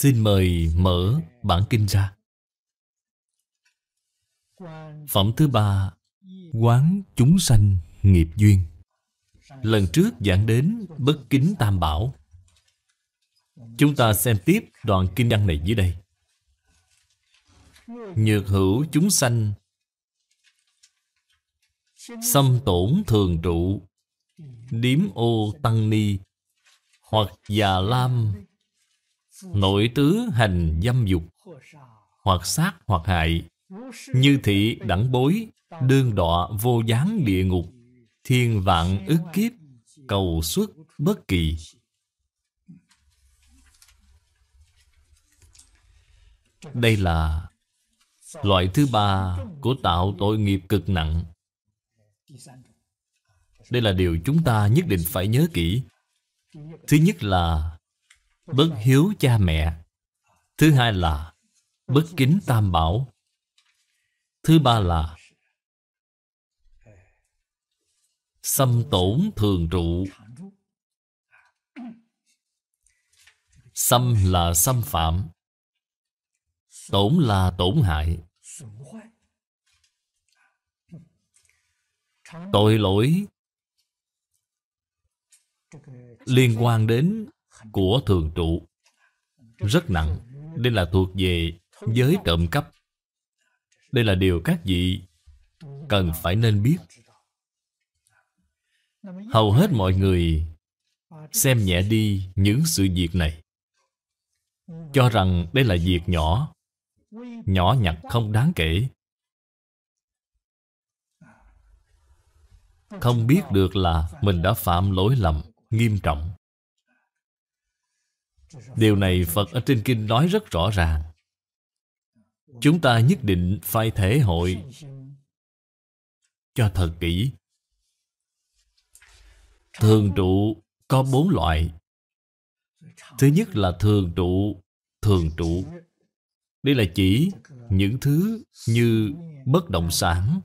Xin mời mở bản kinh ra Phẩm thứ ba Quán chúng sanh nghiệp duyên Lần trước giảng đến bất kính tam bảo Chúng ta xem tiếp đoạn kinh văn này dưới đây Nhược hữu chúng sanh Xâm tổn thường trụ Điếm ô tăng ni Hoặc già lam Nội tứ hành dâm dục Hoặc sát hoặc hại Như thị đẳng bối Đương đọa vô gián địa ngục Thiên vạn ức kiếp Cầu xuất bất kỳ Đây là loại thứ ba của tạo tội nghiệp cực nặng. Đây là điều chúng ta nhất định phải nhớ kỹ. Thứ nhất là bất hiếu cha mẹ thứ hai là bất kính tam bảo thứ ba là xâm tổn thường trụ xâm là xâm phạm tổn là tổn hại tội lỗi liên quan đến của thường trụ Rất nặng Đây là thuộc về giới trộm cắp Đây là điều các vị Cần phải nên biết Hầu hết mọi người Xem nhẹ đi những sự việc này Cho rằng đây là việc nhỏ Nhỏ nhặt không đáng kể Không biết được là mình đã phạm lỗi lầm Nghiêm trọng Điều này Phật ở trên kinh nói rất rõ ràng Chúng ta nhất định phải thể hội Cho thật kỹ Thường trụ có bốn loại Thứ nhất là thường trụ Thường trụ Đây là chỉ những thứ như bất động sản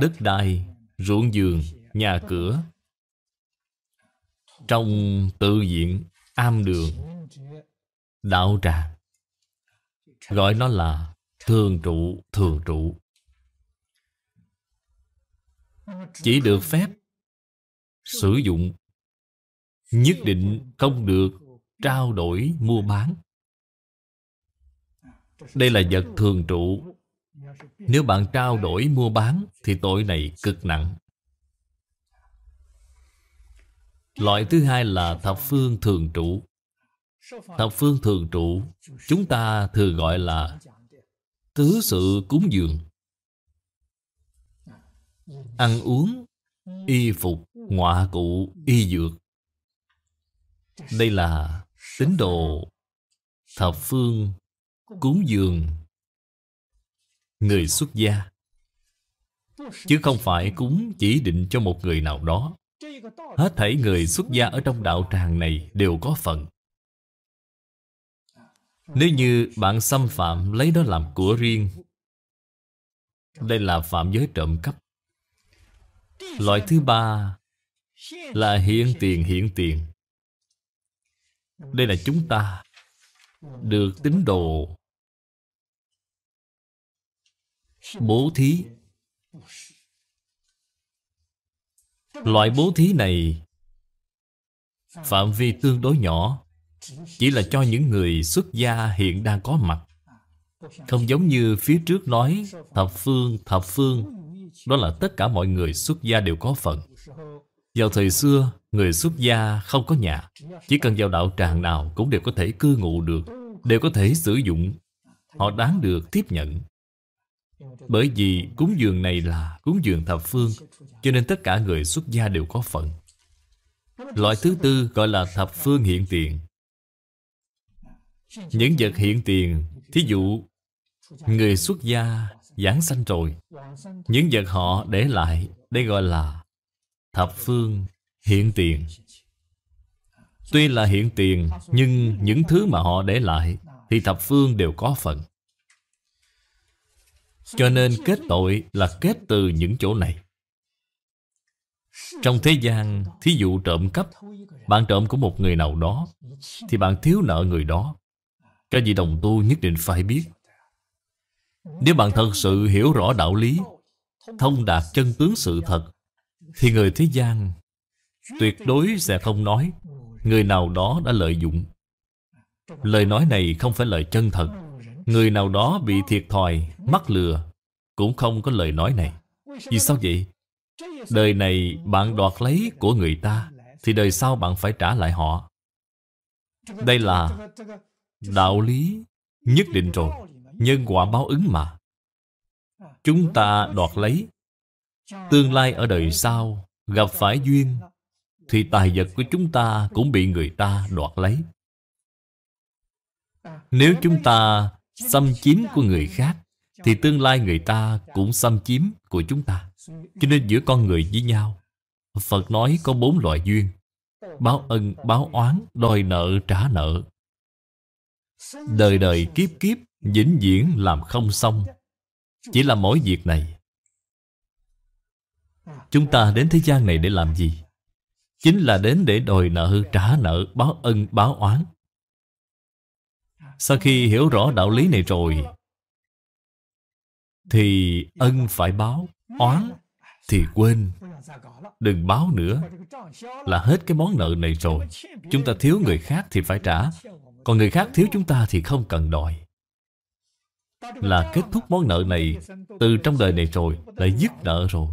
Đất đai, ruộng giường, nhà cửa Trong tự diện am đường đạo tràng gọi nó là thường trụ thường trụ chỉ được phép sử dụng nhất định không được trao đổi mua bán đây là vật thường trụ nếu bạn trao đổi mua bán thì tội này cực nặng Loại thứ hai là thập phương thường trụ Thập phương thường trụ Chúng ta thường gọi là Tứ sự cúng dường Ăn uống Y phục Ngoạ cụ Y dược Đây là tín đồ Thập phương Cúng dường Người xuất gia Chứ không phải cúng chỉ định cho một người nào đó Hết thảy người xuất gia ở trong đạo tràng này đều có phần Nếu như bạn xâm phạm lấy đó làm của riêng Đây là phạm giới trộm cắp Loại thứ ba là hiện tiền hiện tiền Đây là chúng ta được tín đồ bố thí Loại bố thí này Phạm vi tương đối nhỏ Chỉ là cho những người xuất gia hiện đang có mặt Không giống như phía trước nói Thập phương, thập phương Đó là tất cả mọi người xuất gia đều có phận Vào thời xưa, người xuất gia không có nhà Chỉ cần vào đạo tràng nào cũng đều có thể cư ngụ được Đều có thể sử dụng Họ đáng được tiếp nhận bởi vì cúng dường này là cúng dường thập phương Cho nên tất cả người xuất gia đều có phận Loại thứ tư gọi là thập phương hiện tiền Những vật hiện tiền Thí dụ Người xuất gia giảng sanh rồi Những vật họ để lại Đây gọi là thập phương hiện tiền Tuy là hiện tiền Nhưng những thứ mà họ để lại Thì thập phương đều có phận cho nên kết tội là kết từ những chỗ này Trong thế gian Thí dụ trộm cắp Bạn trộm của một người nào đó Thì bạn thiếu nợ người đó cái gì đồng tu nhất định phải biết Nếu bạn thật sự hiểu rõ đạo lý Thông đạt chân tướng sự thật Thì người thế gian Tuyệt đối sẽ không nói Người nào đó đã lợi dụng Lời nói này không phải lời chân thật Người nào đó bị thiệt thòi, mắc lừa Cũng không có lời nói này Vì sao vậy? Đời này bạn đoạt lấy của người ta Thì đời sau bạn phải trả lại họ Đây là đạo lý nhất định rồi Nhân quả báo ứng mà Chúng ta đoạt lấy Tương lai ở đời sau Gặp phải duyên Thì tài vật của chúng ta cũng bị người ta đoạt lấy Nếu chúng ta xâm chiếm của người khác thì tương lai người ta cũng xâm chiếm của chúng ta cho nên giữa con người với nhau phật nói có bốn loại duyên báo ân báo oán đòi nợ trả nợ đời đời kiếp kiếp vĩnh viễn làm không xong chỉ là mỗi việc này chúng ta đến thế gian này để làm gì chính là đến để đòi nợ trả nợ báo ân báo oán sau khi hiểu rõ đạo lý này rồi Thì ân phải báo Oán thì quên Đừng báo nữa Là hết cái món nợ này rồi Chúng ta thiếu người khác thì phải trả Còn người khác thiếu chúng ta thì không cần đòi Là kết thúc món nợ này Từ trong đời này rồi Là dứt nợ rồi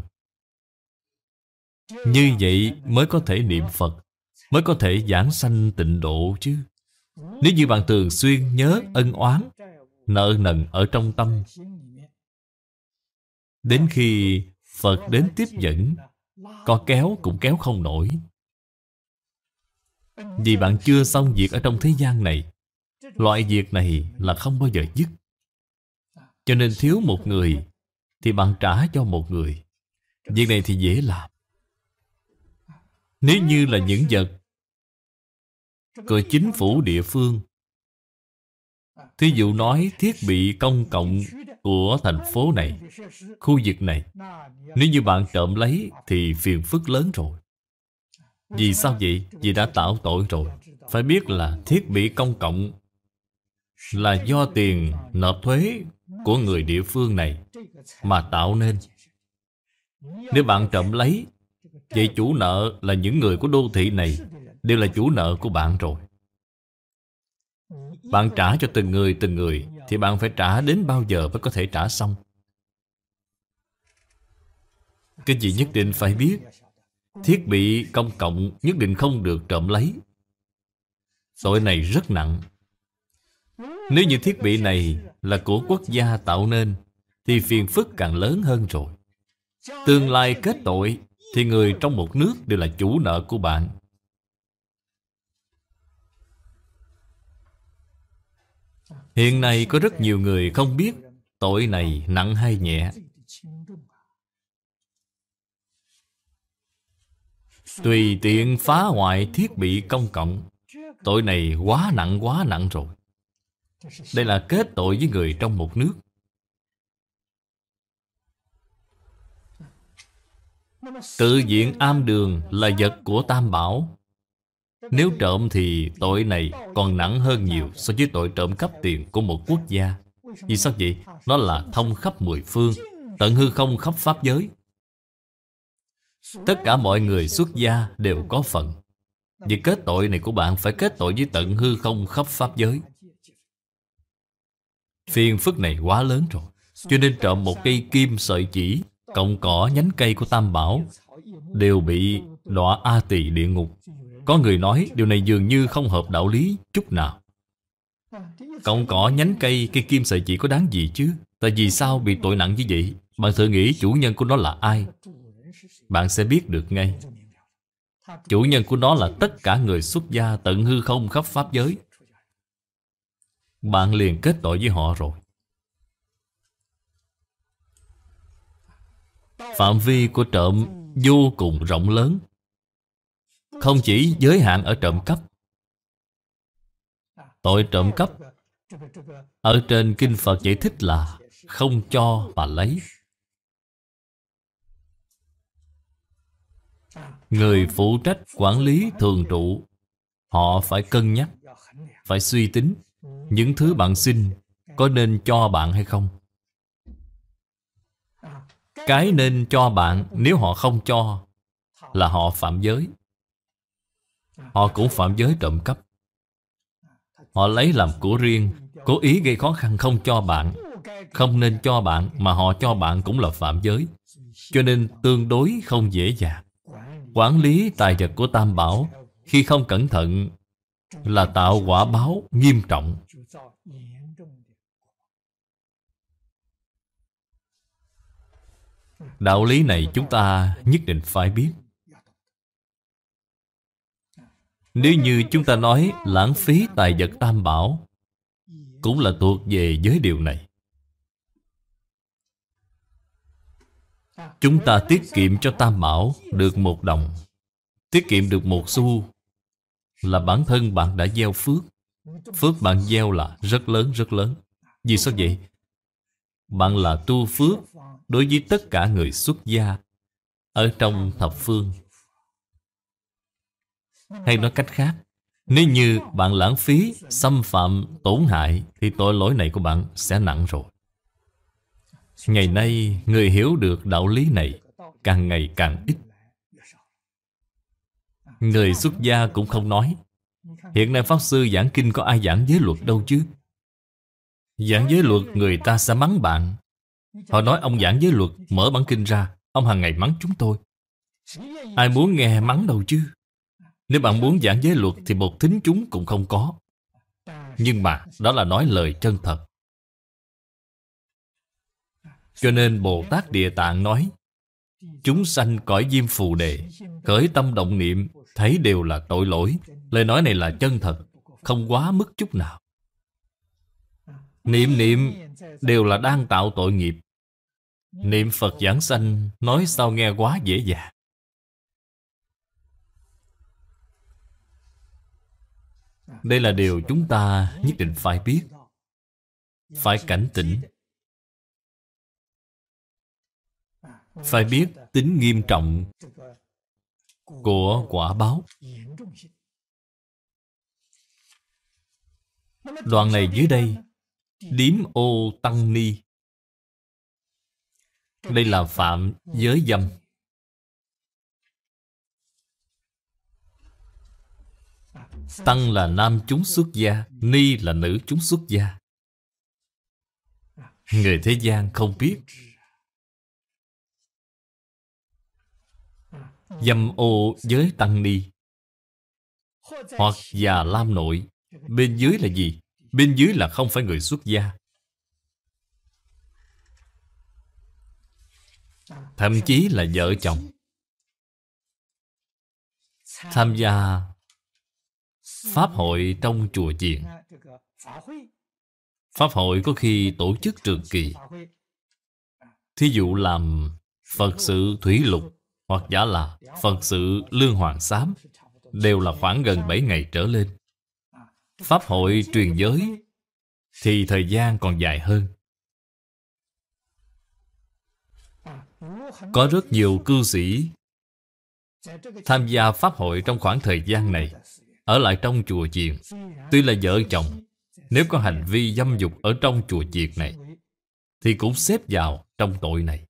Như vậy mới có thể niệm Phật Mới có thể giảng sanh tịnh độ chứ nếu như bạn thường xuyên nhớ ân oán Nợ nần ở trong tâm Đến khi Phật đến tiếp dẫn Có kéo cũng kéo không nổi Vì bạn chưa xong việc ở trong thế gian này Loại việc này là không bao giờ dứt Cho nên thiếu một người Thì bạn trả cho một người Việc này thì dễ làm Nếu như là những vật cơ chính phủ địa phương thí dụ nói thiết bị công cộng của thành phố này khu vực này nếu như bạn trộm lấy thì phiền phức lớn rồi vì sao vậy vì đã tạo tội rồi phải biết là thiết bị công cộng là do tiền nộp thuế của người địa phương này mà tạo nên nếu bạn trộm lấy vậy chủ nợ là những người của đô thị này đều là chủ nợ của bạn rồi bạn trả cho từng người từng người thì bạn phải trả đến bao giờ mới có thể trả xong cái gì nhất định phải biết thiết bị công cộng nhất định không được trộm lấy tội này rất nặng nếu như thiết bị này là của quốc gia tạo nên thì phiền phức càng lớn hơn rồi tương lai kết tội thì người trong một nước đều là chủ nợ của bạn Hiện nay có rất nhiều người không biết tội này nặng hay nhẹ. Tùy tiện phá hoại thiết bị công cộng Tội này quá nặng quá nặng rồi Đây là kết tội với người trong một nước Tự diện am đường là vật của Tam Bảo nếu trộm thì tội này còn nặng hơn nhiều so với tội trộm cắp tiền của một quốc gia. Vì sao vậy? Nó là thông khắp mười phương, tận hư không khắp pháp giới. Tất cả mọi người xuất gia đều có phận. Vì kết tội này của bạn phải kết tội với tận hư không khắp pháp giới. Phiền phức này quá lớn rồi. Cho nên trộm một cây kim sợi chỉ, cộng cỏ nhánh cây của Tam Bảo đều bị đọa A Tỳ địa ngục có người nói điều này dường như không hợp đạo lý chút nào Cọng cỏ nhánh cây cây kim sợi chỉ có đáng gì chứ Tại vì sao bị tội nặng như vậy Bạn thử nghĩ chủ nhân của nó là ai Bạn sẽ biết được ngay Chủ nhân của nó là tất cả người xuất gia tận hư không khắp pháp giới Bạn liền kết tội với họ rồi Phạm vi của trộm vô cùng rộng lớn không chỉ giới hạn ở trộm cắp Tội trộm cắp Ở trên Kinh Phật giải thích là Không cho mà lấy Người phụ trách quản lý thường trụ Họ phải cân nhắc Phải suy tính Những thứ bạn xin Có nên cho bạn hay không Cái nên cho bạn Nếu họ không cho Là họ phạm giới Họ cũng phạm giới trộm cắp Họ lấy làm của riêng Cố ý gây khó khăn không cho bạn Không nên cho bạn Mà họ cho bạn cũng là phạm giới Cho nên tương đối không dễ dàng Quản lý tài vật của Tam Bảo Khi không cẩn thận Là tạo quả báo nghiêm trọng Đạo lý này chúng ta nhất định phải biết Nếu như chúng ta nói lãng phí tài vật tam bảo Cũng là thuộc về giới điều này Chúng ta tiết kiệm cho tam bảo được một đồng Tiết kiệm được một xu Là bản thân bạn đã gieo phước Phước bạn gieo là rất lớn rất lớn Vì sao vậy? Bạn là tu phước đối với tất cả người xuất gia Ở trong thập phương hay nói cách khác, nếu như bạn lãng phí, xâm phạm, tổn hại thì tội lỗi này của bạn sẽ nặng rồi. Ngày nay, người hiểu được đạo lý này càng ngày càng ít. Người xuất gia cũng không nói. Hiện nay Pháp Sư giảng kinh có ai giảng giới luật đâu chứ? Giảng giới luật người ta sẽ mắng bạn. Họ nói ông giảng giới luật, mở bản kinh ra, ông hàng ngày mắng chúng tôi. Ai muốn nghe mắng đâu chứ? Nếu bạn muốn giảng giới luật thì một thính chúng cũng không có. Nhưng mà đó là nói lời chân thật. Cho nên Bồ Tát Địa Tạng nói Chúng sanh cõi diêm phù đề Khởi tâm động niệm Thấy đều là tội lỗi Lời nói này là chân thật Không quá mức chút nào Niệm niệm đều là đang tạo tội nghiệp Niệm Phật giảng sanh Nói sao nghe quá dễ dàng Đây là điều chúng ta nhất định phải biết Phải cảnh tỉnh Phải biết tính nghiêm trọng Của quả báo Đoạn này dưới đây Điếm ô tăng ni Đây là phạm giới dâm Tăng là nam chúng xuất gia Ni là nữ chúng xuất gia Người thế gian không biết Dâm ô giới tăng ni Hoặc già lam nội Bên dưới là gì? Bên dưới là không phải người xuất gia Thậm chí là vợ chồng Tham gia Pháp hội trong chùa chiền Pháp hội có khi tổ chức trường kỳ Thí dụ làm Phật sự Thủy Lục Hoặc giả là Phật sự Lương Hoàng Sám Đều là khoảng gần 7 ngày trở lên Pháp hội truyền giới Thì thời gian còn dài hơn Có rất nhiều cư sĩ Tham gia Pháp hội trong khoảng thời gian này ở lại trong chùa chiền Tuy là vợ chồng Nếu có hành vi dâm dục ở trong chùa chiền này Thì cũng xếp vào trong tội này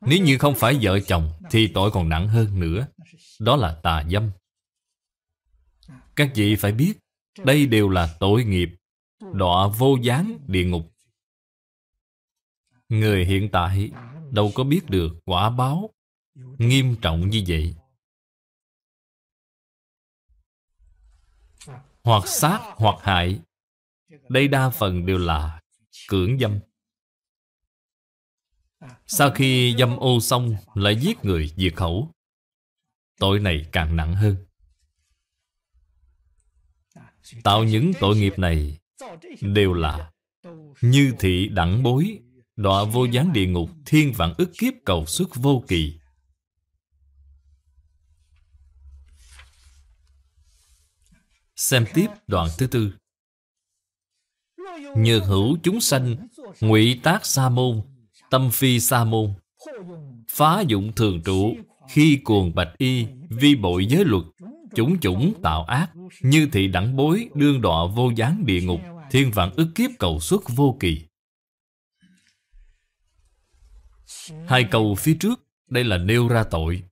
Nếu như không phải vợ chồng Thì tội còn nặng hơn nữa Đó là tà dâm Các vị phải biết Đây đều là tội nghiệp Đọa vô gián địa ngục Người hiện tại đâu có biết được quả báo nghiêm trọng như vậy hoặc sát hoặc hại đây đa phần đều là cưỡng dâm sau khi dâm ô xong lại giết người diệt khẩu tội này càng nặng hơn tạo những tội nghiệp này đều là như thị đẳng bối đọa vô gián địa ngục thiên vạn ức kiếp cầu xuất vô kỳ Xem tiếp đoạn thứ tư Nhược hữu chúng sanh Ngụy tác sa môn Tâm phi sa môn Phá dụng thường trụ Khi cuồng bạch y Vi bội giới luật Chủng chủng tạo ác Như thị đẳng bối Đương đọa vô gián địa ngục Thiên vạn ức kiếp cầu xuất vô kỳ Hai câu phía trước Đây là nêu ra tội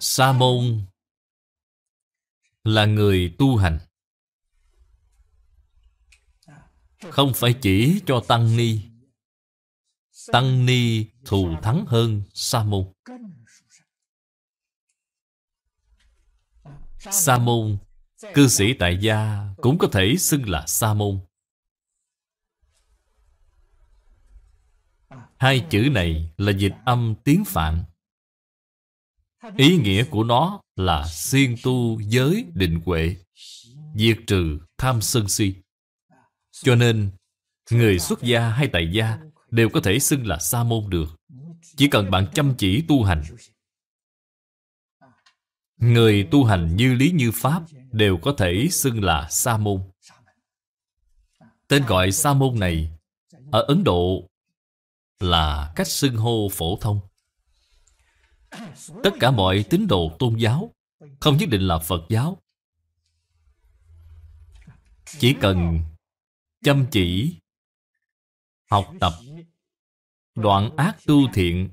Sa môn là người tu hành Không phải chỉ cho Tăng Ni Tăng Ni thù thắng hơn Sa Môn Sa Môn Cư sĩ tại gia cũng có thể xưng là Sa Môn Hai chữ này là dịch âm tiếng Phạn Ý nghĩa của nó là siêng tu giới định huệ diệt trừ tham sân si cho nên người xuất gia hay tại gia đều có thể xưng là sa môn được chỉ cần bạn chăm chỉ tu hành người tu hành như lý như pháp đều có thể xưng là sa môn tên gọi sa môn này ở ấn độ là cách xưng hô phổ thông tất cả mọi tín đồ tôn giáo không nhất định là Phật giáo Chỉ cần chăm chỉ Học tập Đoạn ác tu thiện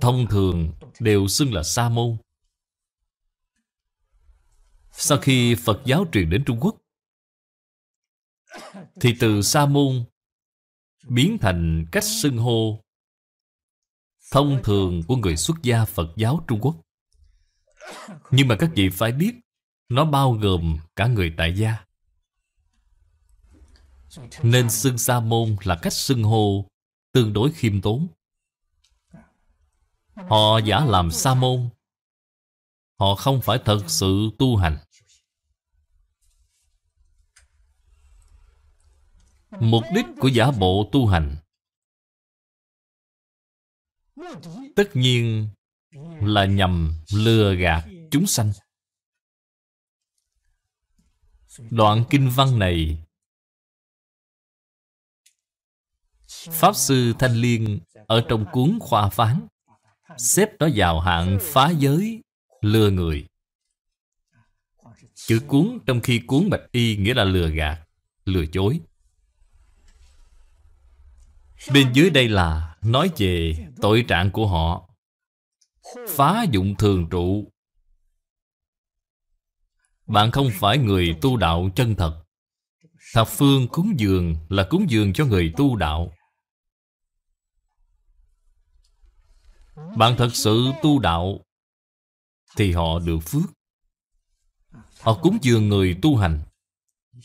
Thông thường đều xưng là sa môn Sau khi Phật giáo truyền đến Trung Quốc Thì từ sa môn Biến thành cách xưng hô Thông thường của người xuất gia Phật giáo Trung Quốc nhưng mà các vị phải biết Nó bao gồm cả người tại gia Nên xưng sa môn là cách xưng hô Tương đối khiêm tốn Họ giả làm sa môn Họ không phải thật sự tu hành Mục đích của giả bộ tu hành Tất nhiên là nhằm lừa gạt chúng sanh đoạn kinh văn này pháp sư thanh liên ở trong cuốn khoa phán xếp nó vào hạng phá giới lừa người chữ cuốn trong khi cuốn bạch y nghĩa là lừa gạt lừa chối. bên dưới đây là nói về tội trạng của họ phá dụng thường trụ bạn không phải người tu đạo chân thật Thập phương cúng dường là cúng dường cho người tu đạo Bạn thật sự tu đạo Thì họ được phước Họ cúng dường người tu hành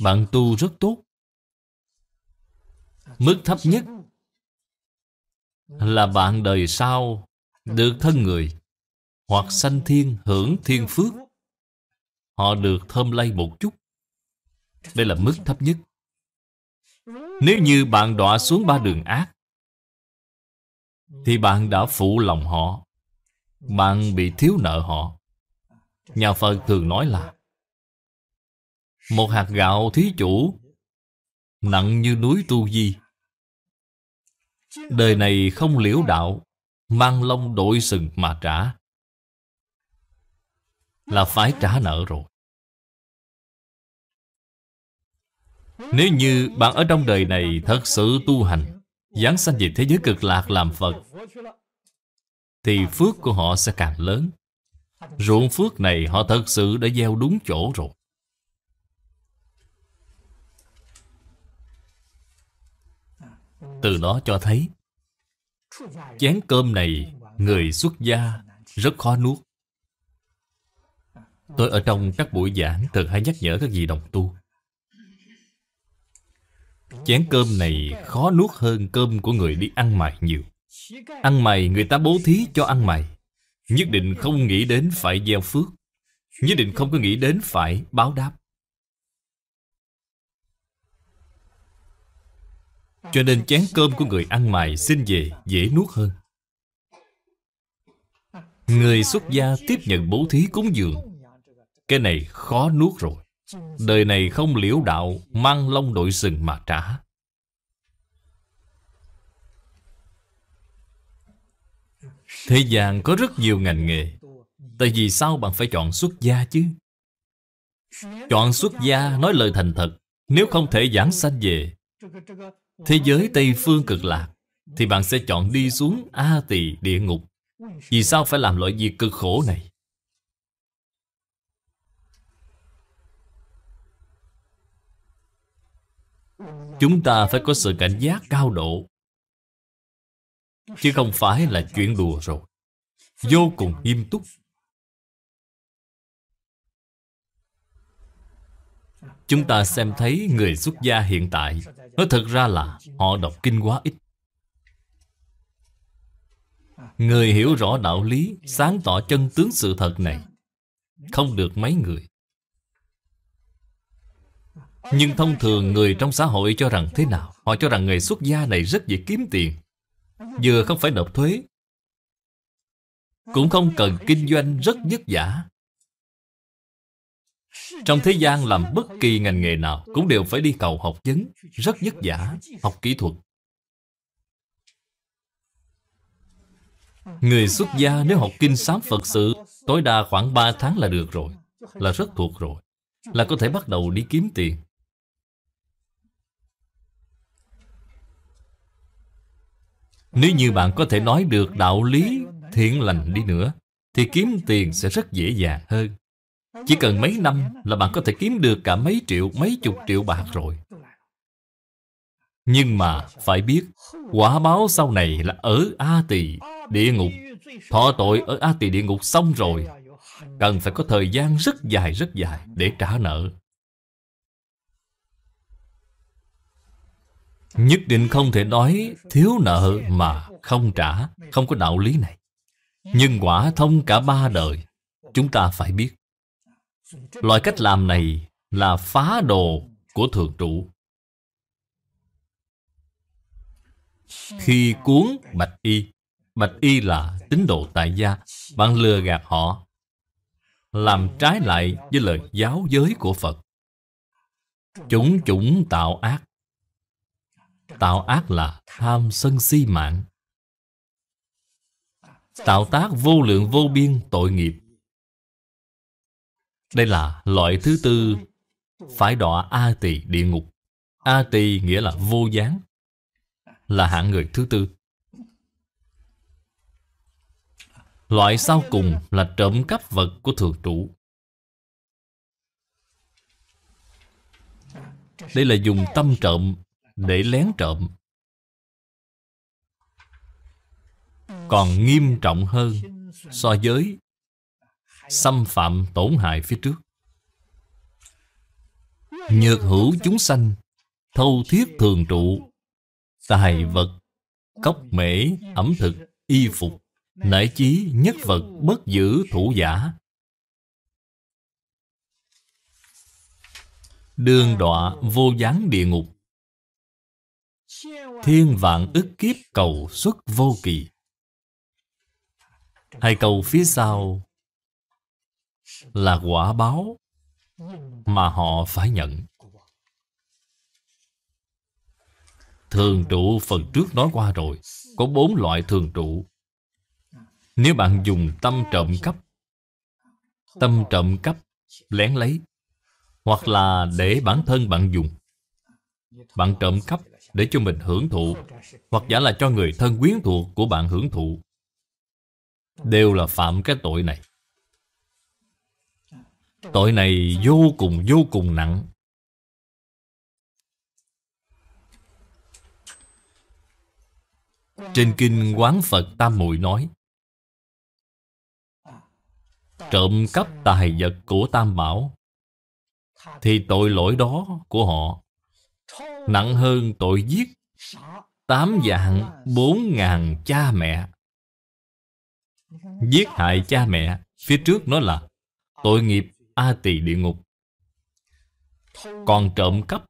Bạn tu rất tốt Mức thấp nhất Là bạn đời sau được thân người hoặc sanh thiên hưởng thiên phước họ được thơm lay một chút đây là mức thấp nhất nếu như bạn đọa xuống ba đường ác thì bạn đã phụ lòng họ bạn bị thiếu nợ họ nhà phật thường nói là một hạt gạo thí chủ nặng như núi tu di đời này không liễu đạo mang lông đội sừng mà trả là phải trả nợ rồi nếu như bạn ở trong đời này thật sự tu hành giáng sanh về thế giới cực lạc làm phật thì phước của họ sẽ càng lớn ruộng phước này họ thật sự đã gieo đúng chỗ rồi từ đó cho thấy Chén cơm này Người xuất gia Rất khó nuốt Tôi ở trong các buổi giảng Thường hay nhắc nhở các vị đồng tu Chén cơm này khó nuốt hơn cơm của người đi ăn mày nhiều Ăn mày người ta bố thí cho ăn mày Nhất định không nghĩ đến phải gieo phước Nhất định không có nghĩ đến phải báo đáp Cho nên chén cơm của người ăn mày xin về dễ nuốt hơn Người xuất gia tiếp nhận bố thí cúng dường Cái này khó nuốt rồi Đời này không liễu đạo Mang lông đội sừng mà trả Thế gian có rất nhiều ngành nghề Tại vì sao bạn phải chọn xuất gia chứ Chọn xuất gia nói lời thành thật Nếu không thể giảng sanh về Thế giới Tây Phương cực lạc Thì bạn sẽ chọn đi xuống A tỳ địa ngục Vì sao phải làm loại việc cực khổ này Chúng ta phải có sự cảnh giác cao độ Chứ không phải là chuyện đùa rồi Vô cùng nghiêm túc Chúng ta xem thấy người xuất gia hiện tại Nói thật ra là họ đọc kinh quá ít Người hiểu rõ đạo lý Sáng tỏ chân tướng sự thật này Không được mấy người Nhưng thông thường người trong xã hội cho rằng thế nào Họ cho rằng người xuất gia này rất dễ kiếm tiền Vừa không phải nộp thuế Cũng không cần kinh doanh rất vất vả trong thế gian làm bất kỳ ngành nghề nào cũng đều phải đi cầu học vấn, rất vất vả, học kỹ thuật. Người xuất gia nếu học kinh sám Phật sự tối đa khoảng 3 tháng là được rồi, là rất thuộc rồi, là có thể bắt đầu đi kiếm tiền. Nếu như bạn có thể nói được đạo lý thiện lành đi nữa Thì kiếm tiền sẽ rất dễ dàng hơn chỉ cần mấy năm là bạn có thể kiếm được cả mấy triệu, mấy chục triệu bạc rồi. Nhưng mà phải biết, quả báo sau này là ở A Tỳ, địa ngục. Thọ tội ở A Tỳ địa ngục xong rồi, cần phải có thời gian rất dài rất dài để trả nợ. Nhất định không thể nói thiếu nợ mà không trả, không có đạo lý này. Nhưng quả thông cả ba đời, chúng ta phải biết. Loại cách làm này là phá đồ của thượng trụ Khi cuốn bạch y Bạch y là tín độ tại gia Bạn lừa gạt họ Làm trái lại với lời giáo giới của Phật Chúng chúng tạo ác Tạo ác là tham sân si mạng Tạo tác vô lượng vô biên tội nghiệp đây là loại thứ tư phải đọa A tỳ địa ngục. A tỳ nghĩa là vô gián, là hạng người thứ tư. Loại sau cùng là trộm cắp vật của thượng trụ. Đây là dùng tâm trộm để lén trộm. Còn nghiêm trọng hơn so với xâm phạm tổn hại phía trước. Nhược hữu chúng sanh, thâu thiết thường trụ, tài vật, cốc mễ, ẩm thực, y phục, nảy chí nhất vật bất giữ thủ giả. Đường đọa vô gián địa ngục Thiên vạn ức kiếp cầu xuất vô kỳ Hai câu phía sau là quả báo mà họ phải nhận. Thường trụ phần trước nói qua rồi, có bốn loại thường trụ. Nếu bạn dùng tâm trộm cắp, tâm trộm cắp lén lấy, hoặc là để bản thân bạn dùng, bạn trộm cắp để cho mình hưởng thụ, hoặc giả là cho người thân quyến thuộc của bạn hưởng thụ, đều là phạm cái tội này. Tội này vô cùng vô cùng nặng Trên kinh Quán Phật Tam Muội nói Trộm cắp tài vật của Tam Bảo Thì tội lỗi đó của họ Nặng hơn tội giết Tám dạng bốn ngàn cha mẹ Giết hại cha mẹ Phía trước nó là Tội nghiệp A tỳ địa ngục Còn trộm cắp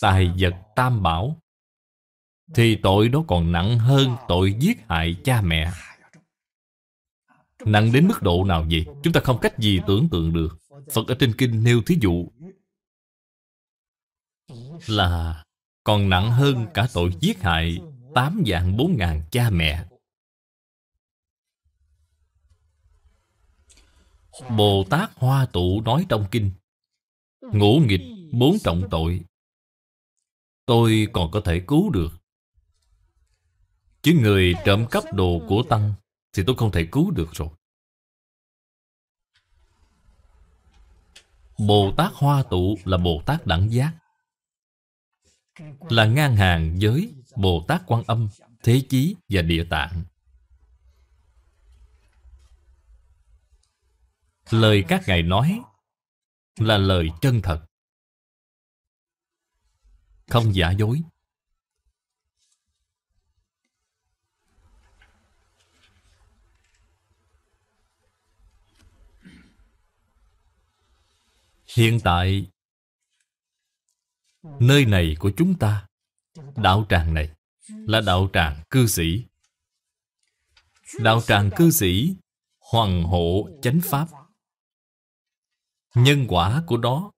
Tài vật tam bảo Thì tội đó còn nặng hơn Tội giết hại cha mẹ Nặng đến mức độ nào vậy Chúng ta không cách gì tưởng tượng được Phật ở trên kinh nêu thí dụ Là còn nặng hơn cả tội giết hại Tám dạng bốn ngàn cha mẹ Bồ Tát Hoa Tụ nói trong kinh Ngũ nghịch bốn trọng tội Tôi còn có thể cứu được Chứ người trộm cắp đồ của Tăng Thì tôi không thể cứu được rồi Bồ Tát Hoa Tụ là Bồ Tát Đẳng Giác Là ngang hàng với Bồ Tát Quan Âm Thế Chí và Địa Tạng lời các ngài nói là lời chân thật không giả dối hiện tại nơi này của chúng ta đạo tràng này là đạo tràng cư sĩ đạo tràng cư sĩ hoàng hộ chánh pháp nhân quả của nó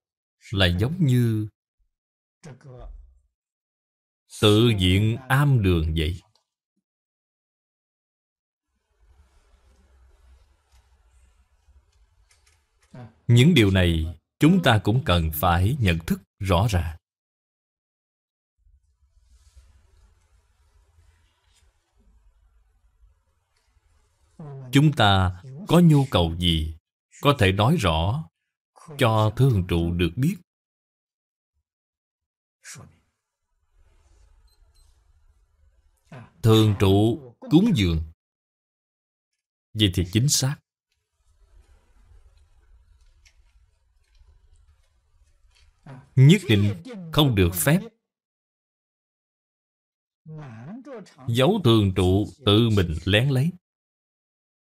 là giống như tự diện am đường vậy những điều này chúng ta cũng cần phải nhận thức rõ ràng chúng ta có nhu cầu gì có thể nói rõ cho thương trụ được biết thường trụ cúng dường vậy thì chính xác nhất định không được phép giấu thường trụ tự mình lén lấy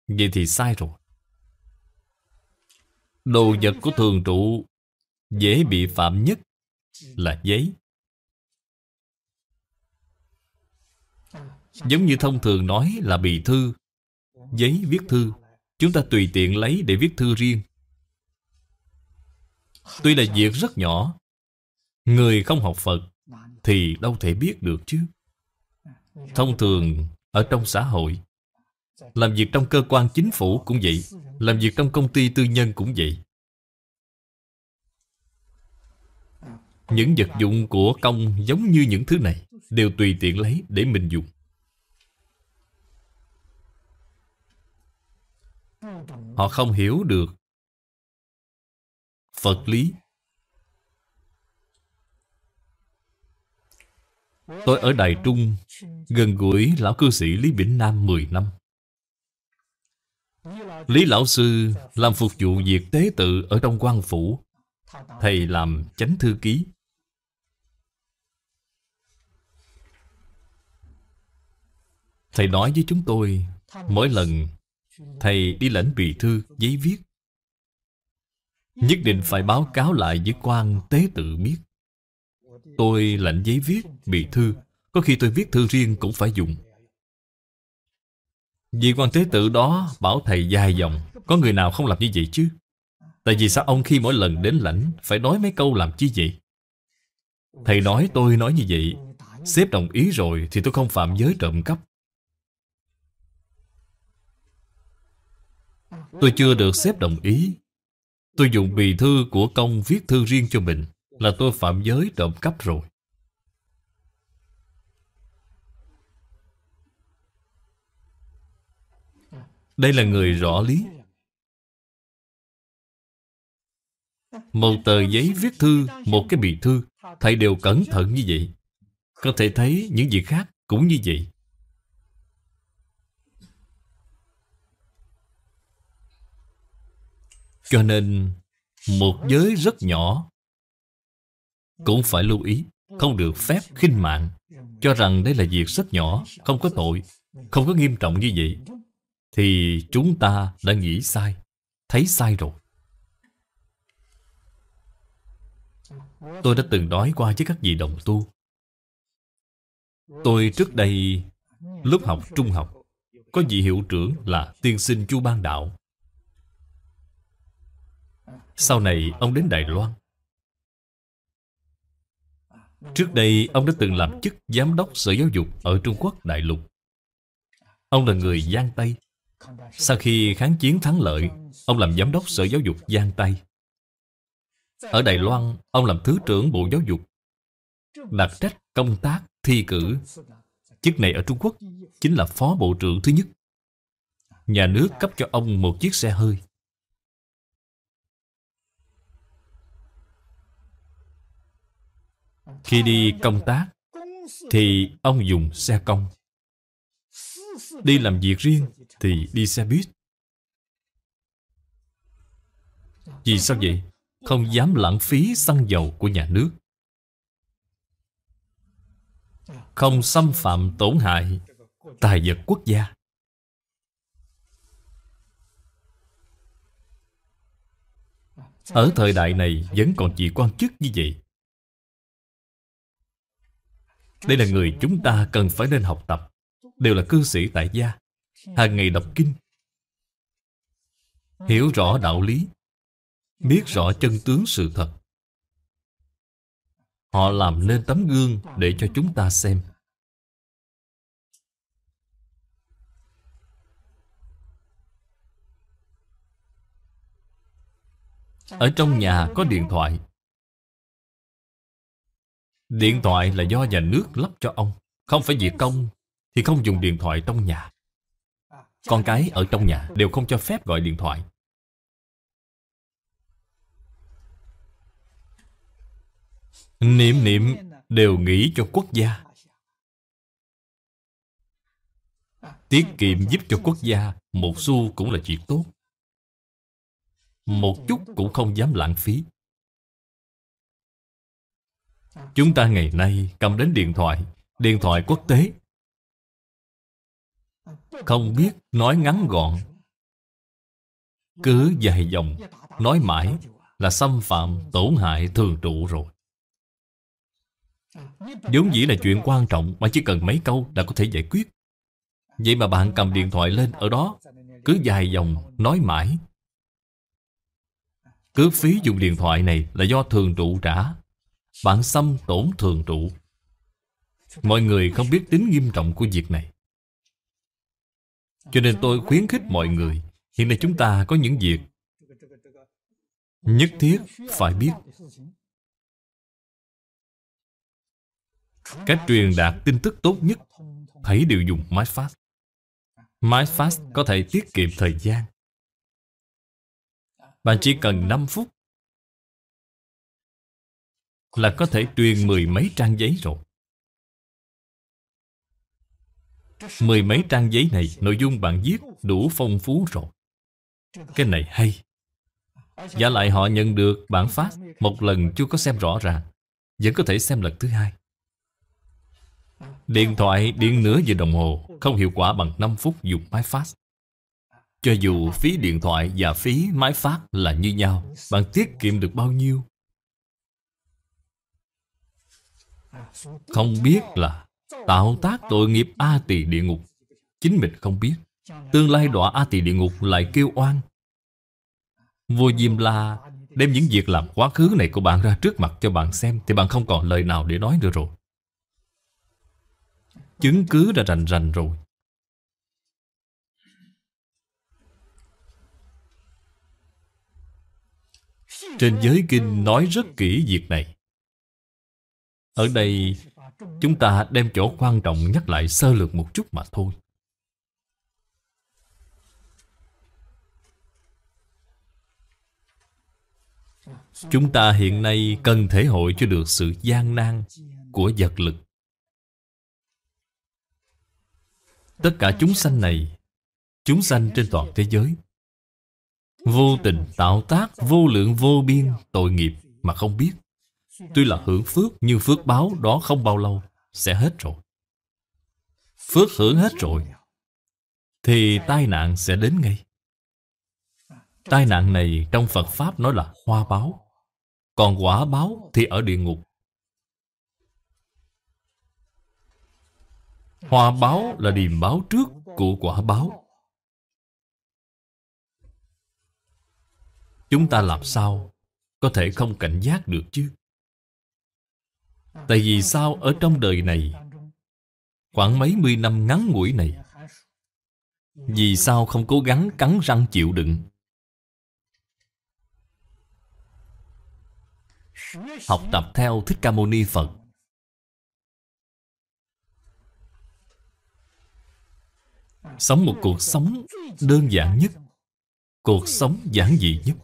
vậy thì sai rồi Đồ vật của thường trụ dễ bị phạm nhất là giấy. Giống như thông thường nói là bì thư, giấy viết thư. Chúng ta tùy tiện lấy để viết thư riêng. Tuy là việc rất nhỏ, người không học Phật thì đâu thể biết được chứ. Thông thường ở trong xã hội làm việc trong cơ quan chính phủ cũng vậy Làm việc trong công ty tư nhân cũng vậy Những vật dụng của công giống như những thứ này Đều tùy tiện lấy để mình dùng Họ không hiểu được Phật lý Tôi ở Đài Trung Gần gũi lão cư sĩ Lý Vĩnh Nam 10 năm Lý Lão Sư làm phục vụ việc tế tự ở trong quan phủ Thầy làm chánh thư ký Thầy nói với chúng tôi Mỗi lần thầy đi lãnh bì thư, giấy viết Nhất định phải báo cáo lại với quan tế tự biết Tôi lãnh giấy viết, bì thư Có khi tôi viết thư riêng cũng phải dùng vì quan tế tự đó bảo thầy dài dòng Có người nào không làm như vậy chứ Tại vì sao ông khi mỗi lần đến lãnh Phải nói mấy câu làm chi vậy Thầy nói tôi nói như vậy Xếp đồng ý rồi Thì tôi không phạm giới trộm cắp Tôi chưa được xếp đồng ý Tôi dùng bì thư của công viết thư riêng cho mình Là tôi phạm giới trộm cắp rồi Đây là người rõ lý Một tờ giấy viết thư, một cái bì thư Thầy đều cẩn thận như vậy Có thể thấy những việc khác cũng như vậy Cho nên Một giới rất nhỏ Cũng phải lưu ý Không được phép khinh mạng Cho rằng đây là việc rất nhỏ Không có tội Không có nghiêm trọng như vậy thì chúng ta đã nghĩ sai, thấy sai rồi. Tôi đã từng nói qua với các vị đồng tu. Tôi trước đây, lớp học trung học, có vị hiệu trưởng là tiên sinh Chu Ban Đạo. Sau này ông đến Đài Loan. Trước đây ông đã từng làm chức giám đốc sở giáo dục ở Trung Quốc đại lục. Ông là người Giang Tây sau khi kháng chiến thắng lợi, ông làm giám đốc Sở Giáo dục Giang Tây. Ở Đài Loan, ông làm Thứ trưởng Bộ Giáo dục, đặc trách công tác thi cử. Chức này ở Trung Quốc chính là Phó Bộ trưởng thứ nhất. Nhà nước cấp cho ông một chiếc xe hơi. Khi đi công tác, thì ông dùng xe công. Đi làm việc riêng thì đi xe buýt vì sao vậy không dám lãng phí xăng dầu của nhà nước không xâm phạm tổn hại tài vật quốc gia ở thời đại này vẫn còn chỉ quan chức như vậy đây là người chúng ta cần phải nên học tập đều là cư sĩ tại gia hàng ngày đọc kinh hiểu rõ đạo lý biết rõ chân tướng sự thật họ làm nên tấm gương để cho chúng ta xem ở trong nhà có điện thoại điện thoại là do nhà nước lắp cho ông không phải việc công thì không dùng điện thoại trong nhà con cái ở trong nhà đều không cho phép gọi điện thoại Niệm niệm đều nghĩ cho quốc gia Tiết kiệm giúp cho quốc gia Một xu cũng là chuyện tốt Một chút cũng không dám lãng phí Chúng ta ngày nay cầm đến điện thoại Điện thoại quốc tế không biết nói ngắn gọn Cứ dài dòng Nói mãi là xâm phạm tổn hại thường trụ rồi vốn dĩ là chuyện quan trọng mà chỉ cần mấy câu đã có thể giải quyết vậy mà bạn cầm điện thoại lên ở đó cứ dài dòng nói mãi cứ phí dùng điện thoại này là do thường trụ trả bạn xâm tổn thường trụ mọi người không biết tính nghiêm trọng của việc này cho nên tôi khuyến khích mọi người Hiện nay chúng ta có những việc Nhất thiết phải biết Cách truyền đạt tin tức tốt nhất Hãy đều dùng máy phát Máy phát có thể tiết kiệm thời gian Bạn chỉ cần 5 phút Là có thể truyền mười mấy trang giấy rồi Mười mấy trang giấy này Nội dung bạn viết đủ phong phú rồi Cái này hay Giả lại họ nhận được bản phát Một lần chưa có xem rõ ràng Vẫn có thể xem lần thứ hai Điện thoại điện nửa giờ đồng hồ Không hiệu quả bằng 5 phút dùng máy phát Cho dù phí điện thoại và phí máy phát là như nhau Bạn tiết kiệm được bao nhiêu Không biết là Tạo tác tội nghiệp A tỳ địa ngục Chính mình không biết Tương lai đọa A tỳ địa ngục lại kêu oan Vô Diêm La đem những việc làm quá khứ này của bạn ra trước mặt cho bạn xem Thì bạn không còn lời nào để nói nữa rồi Chứng cứ đã rành rành rồi Trên giới kinh nói rất kỹ việc này Ở đây Chúng ta đem chỗ quan trọng nhắc lại sơ lược một chút mà thôi. Chúng ta hiện nay cần thể hội cho được sự gian nan của vật lực. Tất cả chúng sanh này, chúng sanh trên toàn thế giới, vô tình tạo tác vô lượng vô biên tội nghiệp mà không biết. Tuy là hưởng phước nhưng phước báo đó không bao lâu sẽ hết rồi. Phước hưởng hết rồi thì tai nạn sẽ đến ngay. Tai nạn này trong Phật Pháp nói là hoa báo Còn quả báo thì ở địa ngục Hoa báo là điềm báo trước của quả báo Chúng ta làm sao có thể không cảnh giác được chứ Tại vì sao ở trong đời này Khoảng mấy mươi năm ngắn ngủi này Vì sao không cố gắng cắn răng chịu đựng Học tập theo Thích Ca Mâu Ni Phật Sống một cuộc sống đơn giản nhất Cuộc sống giản dị nhất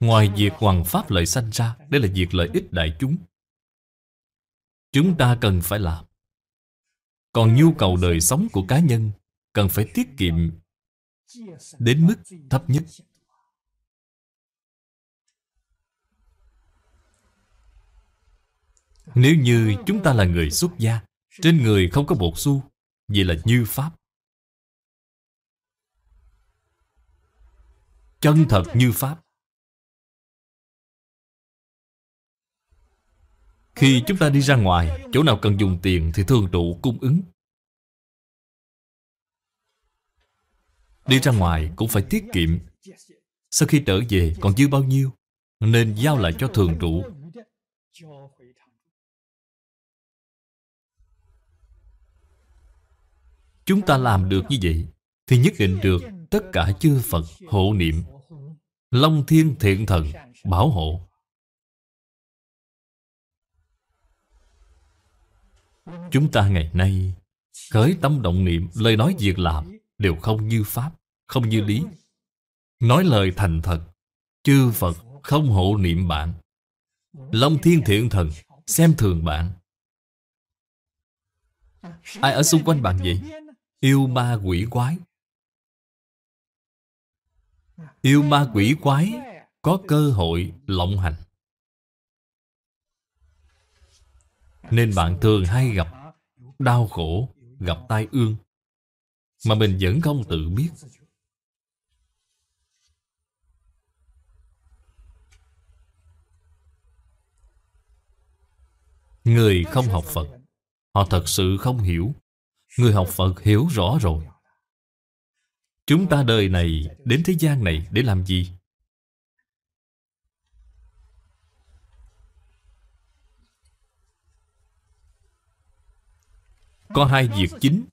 Ngoài việc hoàn pháp lợi sanh ra, đây là việc lợi ích đại chúng. Chúng ta cần phải làm. Còn nhu cầu đời sống của cá nhân cần phải tiết kiệm đến mức thấp nhất. Nếu như chúng ta là người xuất gia, trên người không có bột xu, vậy là như Pháp. Chân thật như Pháp. Khi chúng ta đi ra ngoài Chỗ nào cần dùng tiền thì thường trụ cung ứng Đi ra ngoài cũng phải tiết kiệm Sau khi trở về còn dư bao nhiêu Nên giao lại cho thường trụ Chúng ta làm được như vậy Thì nhất định được tất cả chư Phật hộ niệm Long thiên thiện thần bảo hộ Chúng ta ngày nay Khởi tâm động niệm, lời nói việc làm Đều không như Pháp, không như lý Nói lời thành thật Chư Phật không hộ niệm bạn Long thiên thiện thần Xem thường bạn Ai ở xung quanh bạn vậy? Yêu ma quỷ quái Yêu ma quỷ quái Có cơ hội lộng hành Nên bạn thường hay gặp đau khổ, gặp tai ương Mà mình vẫn không tự biết Người không học Phật Họ thật sự không hiểu Người học Phật hiểu rõ rồi Chúng ta đời này đến thế gian này để làm gì? có hai việc chính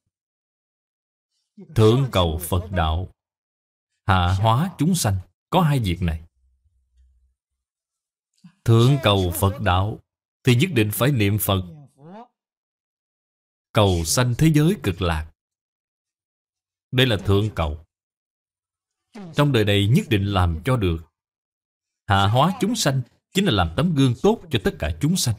thượng cầu phật đạo hạ hóa chúng sanh có hai việc này thượng cầu phật đạo thì nhất định phải niệm phật cầu sanh thế giới cực lạc đây là thượng cầu trong đời này nhất định làm cho được hạ hóa chúng sanh chính là làm tấm gương tốt cho tất cả chúng sanh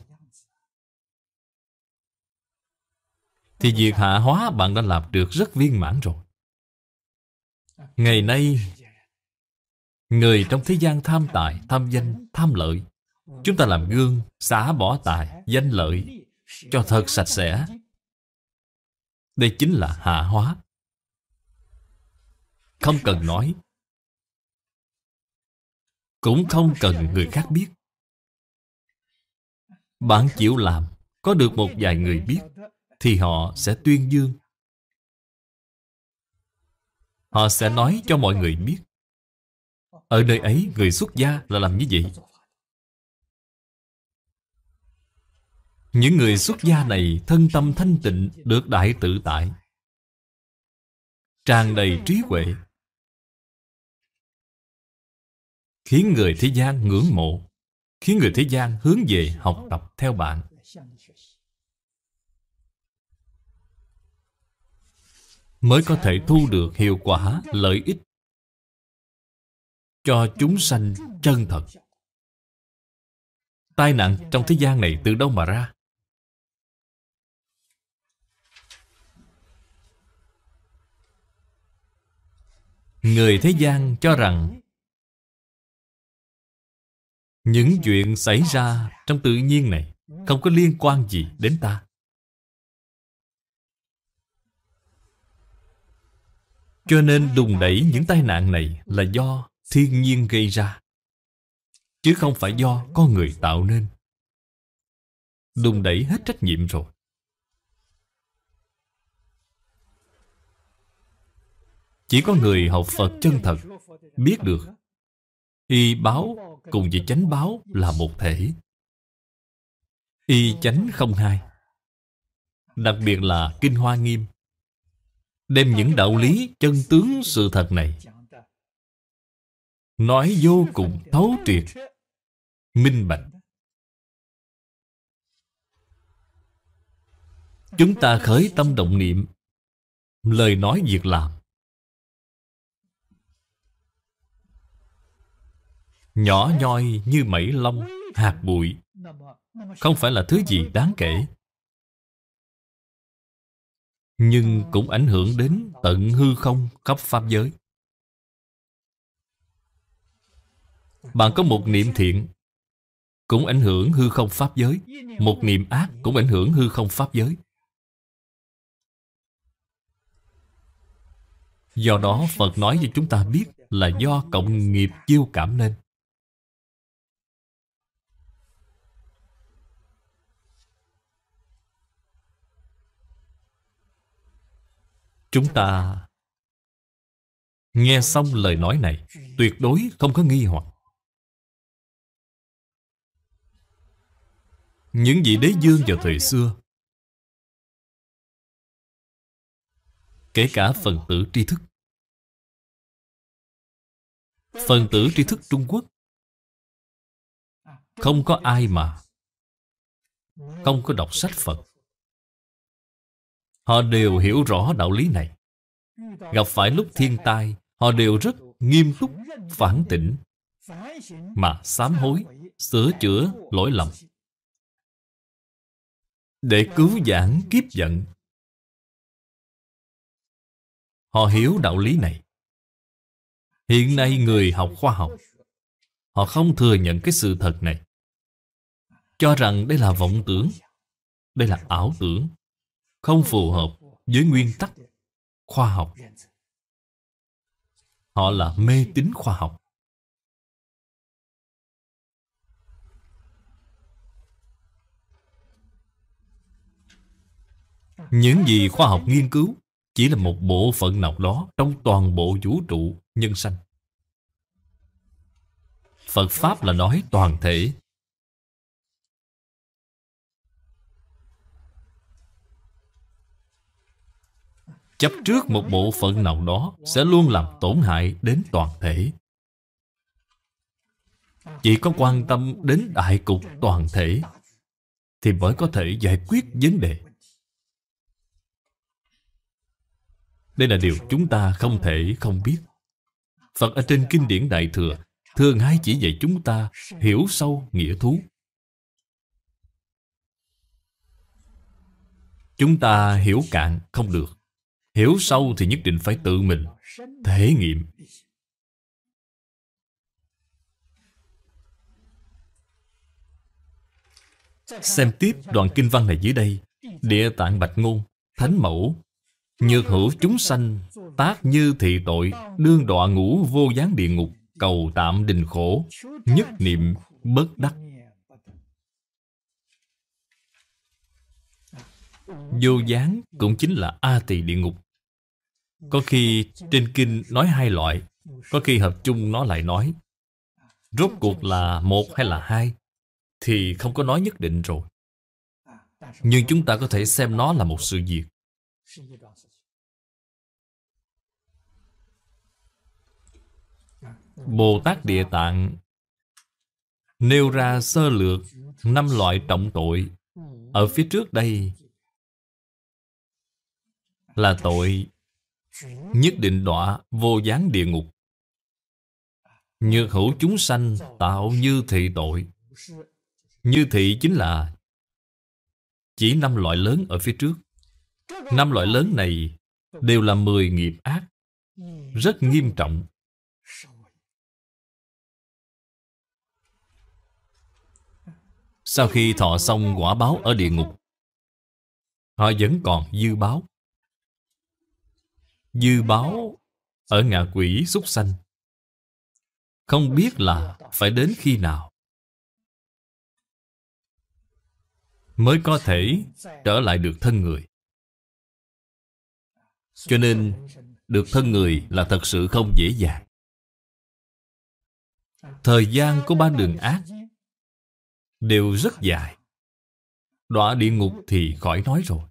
Thì việc hạ hóa bạn đã làm được rất viên mãn rồi Ngày nay Người trong thế gian tham tài, tham danh, tham lợi Chúng ta làm gương, xả bỏ tài, danh lợi Cho thật sạch sẽ Đây chính là hạ hóa Không cần nói Cũng không cần người khác biết Bạn chịu làm Có được một vài người biết thì họ sẽ tuyên dương. Họ sẽ nói cho mọi người biết Ở nơi ấy người xuất gia là làm như vậy Những người xuất gia này thân tâm thanh tịnh Được đại tự tại Tràn đầy trí huệ Khiến người thế gian ngưỡng mộ Khiến người thế gian hướng về học tập theo bạn mới có thể thu được hiệu quả lợi ích cho chúng sanh chân thật. Tai nạn trong thế gian này từ đâu mà ra? Người thế gian cho rằng những chuyện xảy ra trong tự nhiên này không có liên quan gì đến ta. Cho nên đùng đẩy những tai nạn này là do thiên nhiên gây ra Chứ không phải do con người tạo nên Đùng đẩy hết trách nhiệm rồi Chỉ có người học Phật chân thật Biết được Y báo cùng với chánh báo là một thể Y chánh không hai Đặc biệt là Kinh Hoa Nghiêm đem những đạo lý chân tướng sự thật này nói vô cùng thấu triệt minh bạch chúng ta khởi tâm động niệm lời nói việc làm nhỏ nhoi như mẩy lông hạt bụi không phải là thứ gì đáng kể nhưng cũng ảnh hưởng đến tận hư không khắp pháp giới bạn có một niệm thiện cũng ảnh hưởng hư không pháp giới một niệm ác cũng ảnh hưởng hư không pháp giới do đó phật nói cho chúng ta biết là do cộng nghiệp chiêu cảm nên Chúng ta nghe xong lời nói này tuyệt đối không có nghi hoặc. Những vị đế dương vào thời xưa kể cả phần tử tri thức. Phần tử tri thức Trung Quốc không có ai mà không có đọc sách Phật. Họ đều hiểu rõ đạo lý này Gặp phải lúc thiên tai Họ đều rất nghiêm túc Phản tỉnh Mà sám hối Sửa chữa lỗi lầm Để cứu giảng kiếp giận Họ hiểu đạo lý này Hiện nay người học khoa học Họ không thừa nhận cái sự thật này Cho rằng đây là vọng tưởng Đây là ảo tưởng không phù hợp với nguyên tắc khoa học họ là mê tín khoa học những gì khoa học nghiên cứu chỉ là một bộ phận nào đó trong toàn bộ vũ trụ nhân sanh phật pháp là nói toàn thể chấp trước một bộ phận nào đó sẽ luôn làm tổn hại đến toàn thể chỉ có quan tâm đến đại cục toàn thể thì mới có thể giải quyết vấn đề đây là điều chúng ta không thể không biết phật ở trên kinh điển đại thừa thường hay chỉ dạy chúng ta hiểu sâu nghĩa thú chúng ta hiểu cạn không được Hiểu sâu thì nhất định phải tự mình thể nghiệm. Xem tiếp đoạn kinh văn này dưới đây. Địa tạng bạch ngôn, thánh mẫu, nhược hữu chúng sanh, tác như thị tội, đương đọa ngũ vô gián địa ngục, cầu tạm đình khổ, nhất niệm bất đắc. Vô gián cũng chính là A tỳ địa ngục có khi trên kinh nói hai loại Có khi hợp chung nó lại nói Rốt cuộc là một hay là hai Thì không có nói nhất định rồi Nhưng chúng ta có thể xem nó là một sự việc Bồ Tát Địa Tạng nêu ra sơ lược năm loại trọng tội ở phía trước đây là tội nhất định đọa vô gián địa ngục nhược hữu chúng sanh tạo như thị tội như thị chính là chỉ năm loại lớn ở phía trước năm loại lớn này đều là mười nghiệp ác rất nghiêm trọng sau khi thọ xong quả báo ở địa ngục họ vẫn còn dư báo dư báo ở ngạ quỷ súc sanh. Không biết là phải đến khi nào mới có thể trở lại được thân người. Cho nên, được thân người là thật sự không dễ dàng. Thời gian của ba đường ác đều rất dài. Đọa địa ngục thì khỏi nói rồi.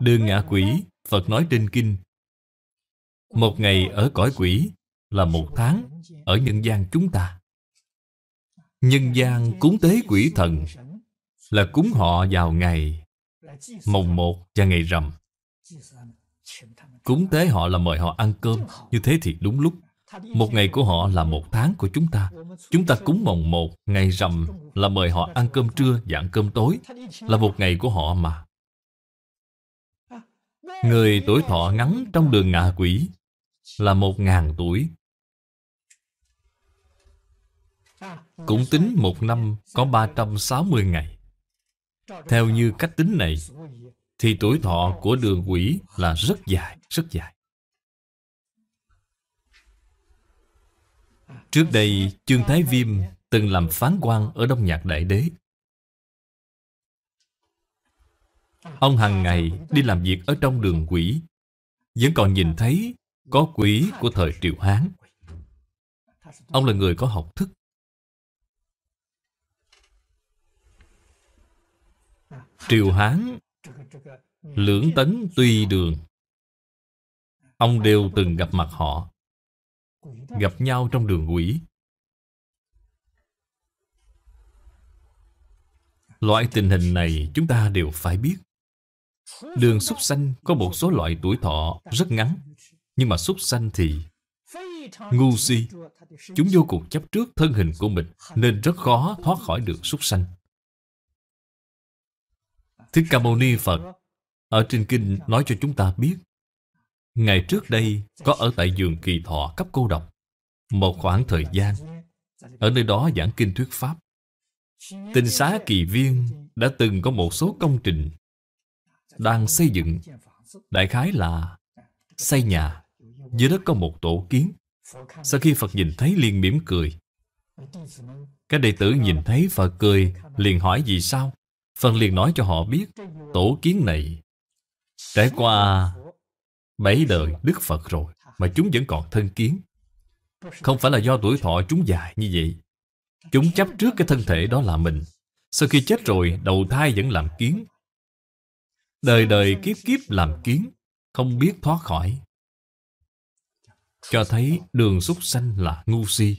Đường ngạ quỷ Phật nói trên kinh Một ngày ở cõi quỷ Là một tháng Ở nhân gian chúng ta Nhân gian cúng tế quỷ thần Là cúng họ vào ngày Mồng một và ngày rằm Cúng tế họ là mời họ ăn cơm Như thế thì đúng lúc Một ngày của họ là một tháng của chúng ta Chúng ta cúng mồng một Ngày rằm là mời họ ăn cơm trưa và ăn cơm tối Là một ngày của họ mà Người tuổi thọ ngắn trong đường ngạ quỷ là một ngàn tuổi. Cũng tính một năm có 360 ngày. Theo như cách tính này, thì tuổi thọ của đường quỷ là rất dài, rất dài. Trước đây, Trương Thái Viêm từng làm phán quan ở Đông Nhạc Đại Đế. Ông hàng ngày đi làm việc ở trong đường quỷ Vẫn còn nhìn thấy có quỷ của thời triều Hán Ông là người có học thức Triều Hán Lưỡng tấn tuy đường Ông đều từng gặp mặt họ Gặp nhau trong đường quỷ Loại tình hình này chúng ta đều phải biết Đường súc sanh có một số loại tuổi thọ rất ngắn Nhưng mà súc sanh thì ngu si Chúng vô cùng chấp trước thân hình của mình Nên rất khó thoát khỏi được súc sanh Thích Ca Mâu Ni Phật Ở trên kinh nói cho chúng ta biết Ngày trước đây có ở tại giường kỳ thọ cấp cô độc Một khoảng thời gian Ở nơi đó giảng kinh thuyết pháp Tinh xá kỳ viên đã từng có một số công trình đang xây dựng đại khái là xây nhà dưới đất có một tổ kiến sau khi phật nhìn thấy liền mỉm cười các đệ tử nhìn thấy phật cười liền hỏi vì sao phật liền nói cho họ biết tổ kiến này trải qua bảy đời đức phật rồi mà chúng vẫn còn thân kiến không phải là do tuổi thọ chúng dài như vậy chúng chấp trước cái thân thể đó là mình sau khi chết rồi đầu thai vẫn làm kiến đời đời kiếp kiếp làm kiến không biết thoát khỏi cho thấy đường súc sanh là ngu si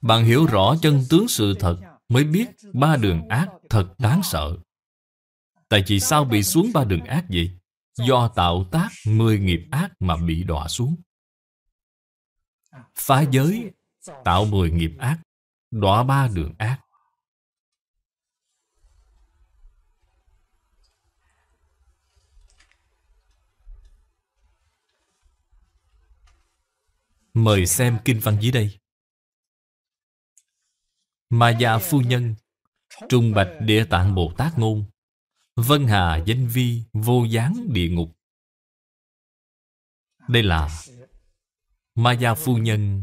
bạn hiểu rõ chân tướng sự thật mới biết ba đường ác thật đáng sợ tại vì sao bị xuống ba đường ác vậy do tạo tác mười nghiệp ác mà bị đọa xuống phá giới tạo mười nghiệp ác đọa ba đường ác Mời xem kinh văn dưới đây Ma gia phu nhân Trung bạch địa tạng Bồ Tát ngôn Vân hà danh vi vô gián địa ngục Đây là Ma gia phu nhân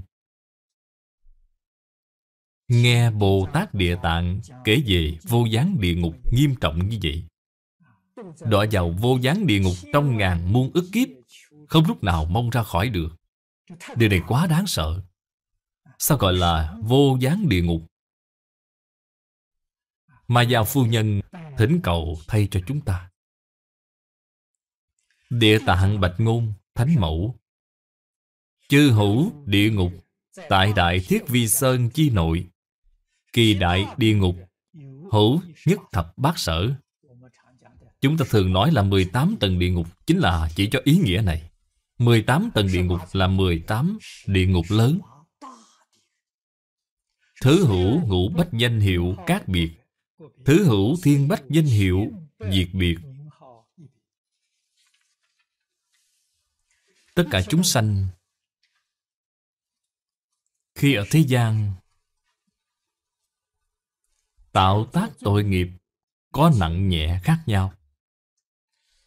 Nghe Bồ Tát Địa Tạng kể về vô gián địa ngục nghiêm trọng như vậy Đọa vào vô gián địa ngục trong ngàn muôn ức kiếp Không lúc nào mong ra khỏi được Điều này quá đáng sợ Sao gọi là vô gián địa ngục Mà giao phu nhân thỉnh cầu thay cho chúng ta Địa tạng bạch ngôn thánh mẫu Chư hữu địa ngục Tại đại thiết vi sơn chi nội Kỳ đại địa ngục Hữu nhất thập bát sở Chúng ta thường nói là 18 tầng địa ngục Chính là chỉ cho ý nghĩa này 18 tầng địa ngục là 18 địa ngục lớn Thứ hữu ngũ bách danh hiệu các biệt Thứ hữu thiên bách danh hiệu diệt biệt Tất cả chúng sanh Khi ở thế gian Tạo tác tội nghiệp Có nặng nhẹ khác nhau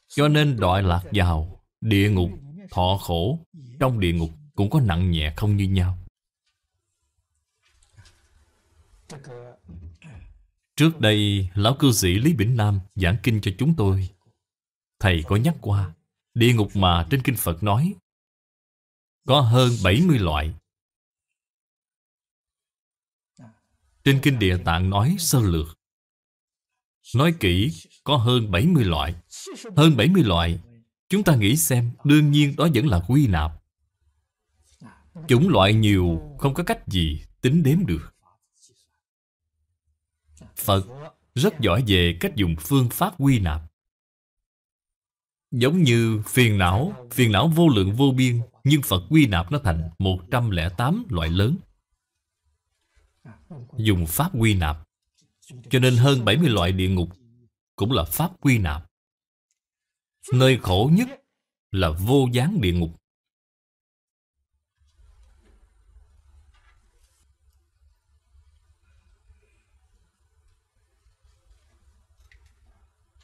Cho nên đọa lạc vào Địa ngục thọ khổ trong địa ngục cũng có nặng nhẹ không như nhau Trước đây, Lão cư sĩ Lý Bỉnh Nam giảng kinh cho chúng tôi. Thầy có nhắc qua, địa ngục mà trên kinh Phật nói, có hơn 70 loại. Trên kinh Địa Tạng nói sơ lược. Nói kỹ, có hơn 70 loại. Hơn 70 loại Chúng ta nghĩ xem Đương nhiên đó vẫn là quy nạp Chủng loại nhiều Không có cách gì tính đếm được Phật rất giỏi về cách dùng phương pháp quy nạp Giống như phiền não Phiền não vô lượng vô biên Nhưng Phật quy nạp nó thành 108 loại lớn Dùng pháp quy nạp Cho nên hơn 70 loại địa ngục Cũng là pháp quy nạp Nơi khổ nhất là vô gián địa ngục.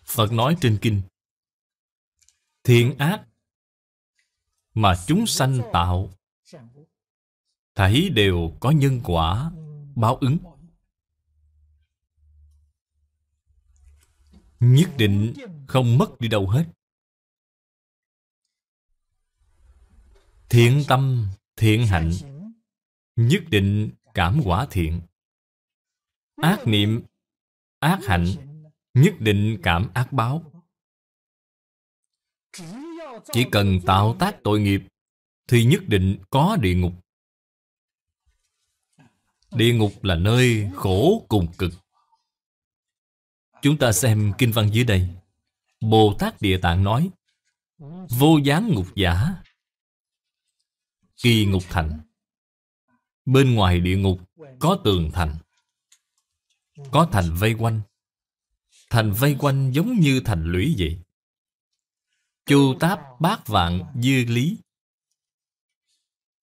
Phật nói trên kinh Thiện ác Mà chúng sanh tạo Thấy đều có nhân quả Báo ứng Nhất định không mất đi đâu hết thiện tâm thiện hạnh nhất định cảm quả thiện ác niệm ác hạnh nhất định cảm ác báo chỉ cần tạo tác tội nghiệp thì nhất định có địa ngục địa ngục là nơi khổ cùng cực chúng ta xem kinh văn dưới đây bồ tát địa tạng nói vô gián ngục giả Kỳ ngục thành Bên ngoài địa ngục có tường thành Có thành vây quanh Thành vây quanh giống như thành lũy vậy Chu táp bát vạn dư lý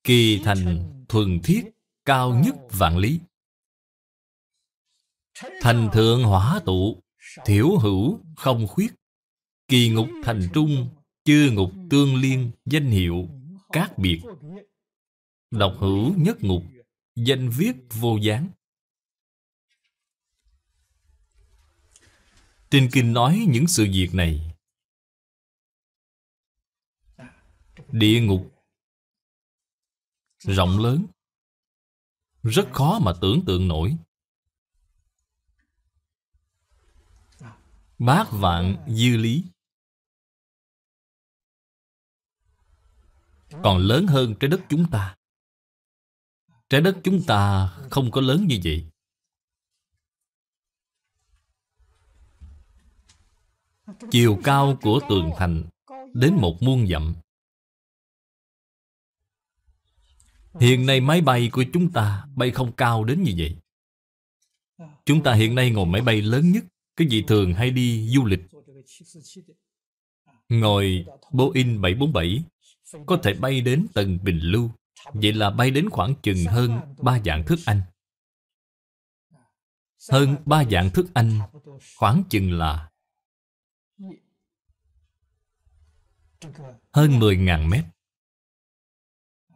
Kỳ thành thuần thiết cao nhất vạn lý Thành thượng hỏa tụ Thiểu hữu không khuyết Kỳ ngục thành trung Chư ngục tương liên Danh hiệu các biệt độc hữu nhất ngục, danh viết vô gián. Trên kinh nói những sự việc này. Địa ngục rộng lớn, rất khó mà tưởng tượng nổi. Bát vạn dư lý Còn lớn hơn trái đất chúng ta Trái đất chúng ta không có lớn như vậy. Chiều cao của tường thành đến một muôn dặm. Hiện nay máy bay của chúng ta bay không cao đến như vậy. Chúng ta hiện nay ngồi máy bay lớn nhất, cái gì thường hay đi du lịch. Ngồi Boeing 747 có thể bay đến tầng bình lưu. Vậy là bay đến khoảng chừng hơn ba dạng thức Anh. Hơn ba dạng thức Anh khoảng chừng là hơn 10.000 mét.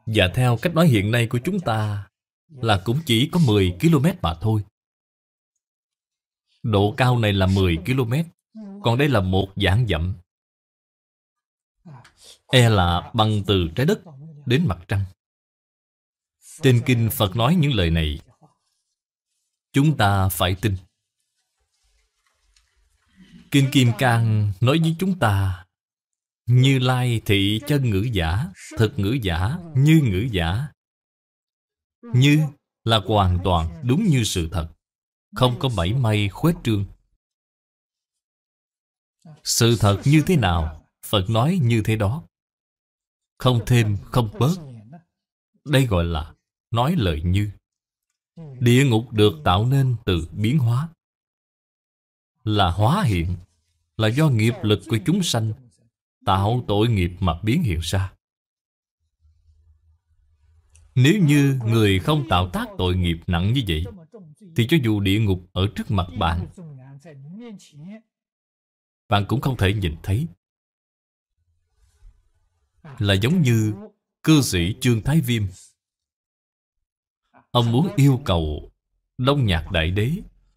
Và theo cách nói hiện nay của chúng ta là cũng chỉ có 10 km mà thôi. Độ cao này là 10 km, còn đây là một dạng dặm. E là băng từ trái đất đến mặt trăng. Trên kinh Phật nói những lời này Chúng ta phải tin Kinh Kim Cang nói với chúng ta Như lai thị chân ngữ giả Thực ngữ giả Như ngữ giả Như là hoàn toàn đúng như sự thật Không có bảy may khuếch trương Sự thật như thế nào Phật nói như thế đó Không thêm không bớt Đây gọi là nói lời như ừ. Địa ngục được tạo nên từ biến hóa Là hóa hiện Là do nghiệp lực của chúng sanh Tạo tội nghiệp mà biến hiện ra Nếu như người không tạo tác tội nghiệp nặng như vậy Thì cho dù địa ngục ở trước mặt bạn Bạn cũng không thể nhìn thấy Là giống như cư sĩ Trương Thái Viêm Ông muốn yêu cầu Đông Nhạc Đại Đế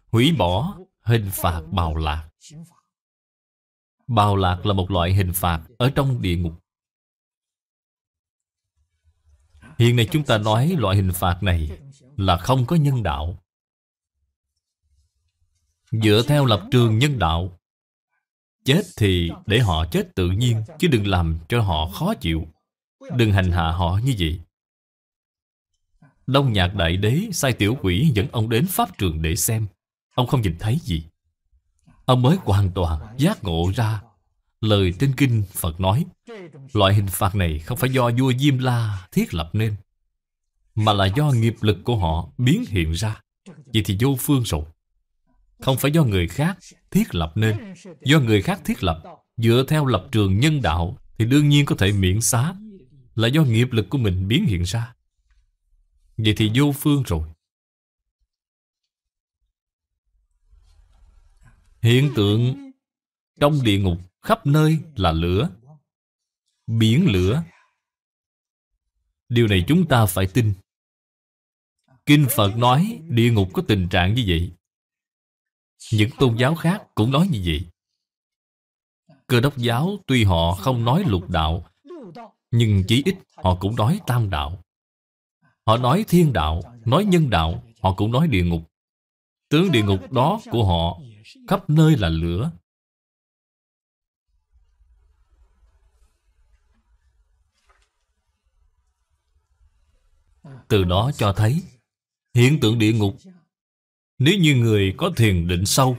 hủy bỏ hình phạt bào lạc. Bào lạc là một loại hình phạt ở trong địa ngục. Hiện nay chúng ta nói loại hình phạt này là không có nhân đạo. Dựa theo lập trường nhân đạo, chết thì để họ chết tự nhiên, chứ đừng làm cho họ khó chịu. Đừng hành hạ họ như vậy đông Nhạc Đại Đế sai tiểu quỷ dẫn ông đến pháp trường để xem. Ông không nhìn thấy gì. Ông mới hoàn toàn giác ngộ ra lời trên kinh Phật nói. Loại hình phạt này không phải do vua Diêm La thiết lập nên, mà là do nghiệp lực của họ biến hiện ra. Vậy thì vô phương rồi. Không phải do người khác thiết lập nên. Do người khác thiết lập, dựa theo lập trường nhân đạo thì đương nhiên có thể miễn xá là do nghiệp lực của mình biến hiện ra. Vậy thì vô phương rồi Hiện tượng trong địa ngục khắp nơi là lửa Biển lửa Điều này chúng ta phải tin Kinh Phật nói địa ngục có tình trạng như vậy Những tôn giáo khác cũng nói như vậy Cơ đốc giáo tuy họ không nói lục đạo Nhưng chí ít họ cũng nói tam đạo Họ nói thiên đạo, nói nhân đạo, họ cũng nói địa ngục. Tướng địa ngục đó của họ khắp nơi là lửa. Từ đó cho thấy hiện tượng địa ngục nếu như người có thiền định sâu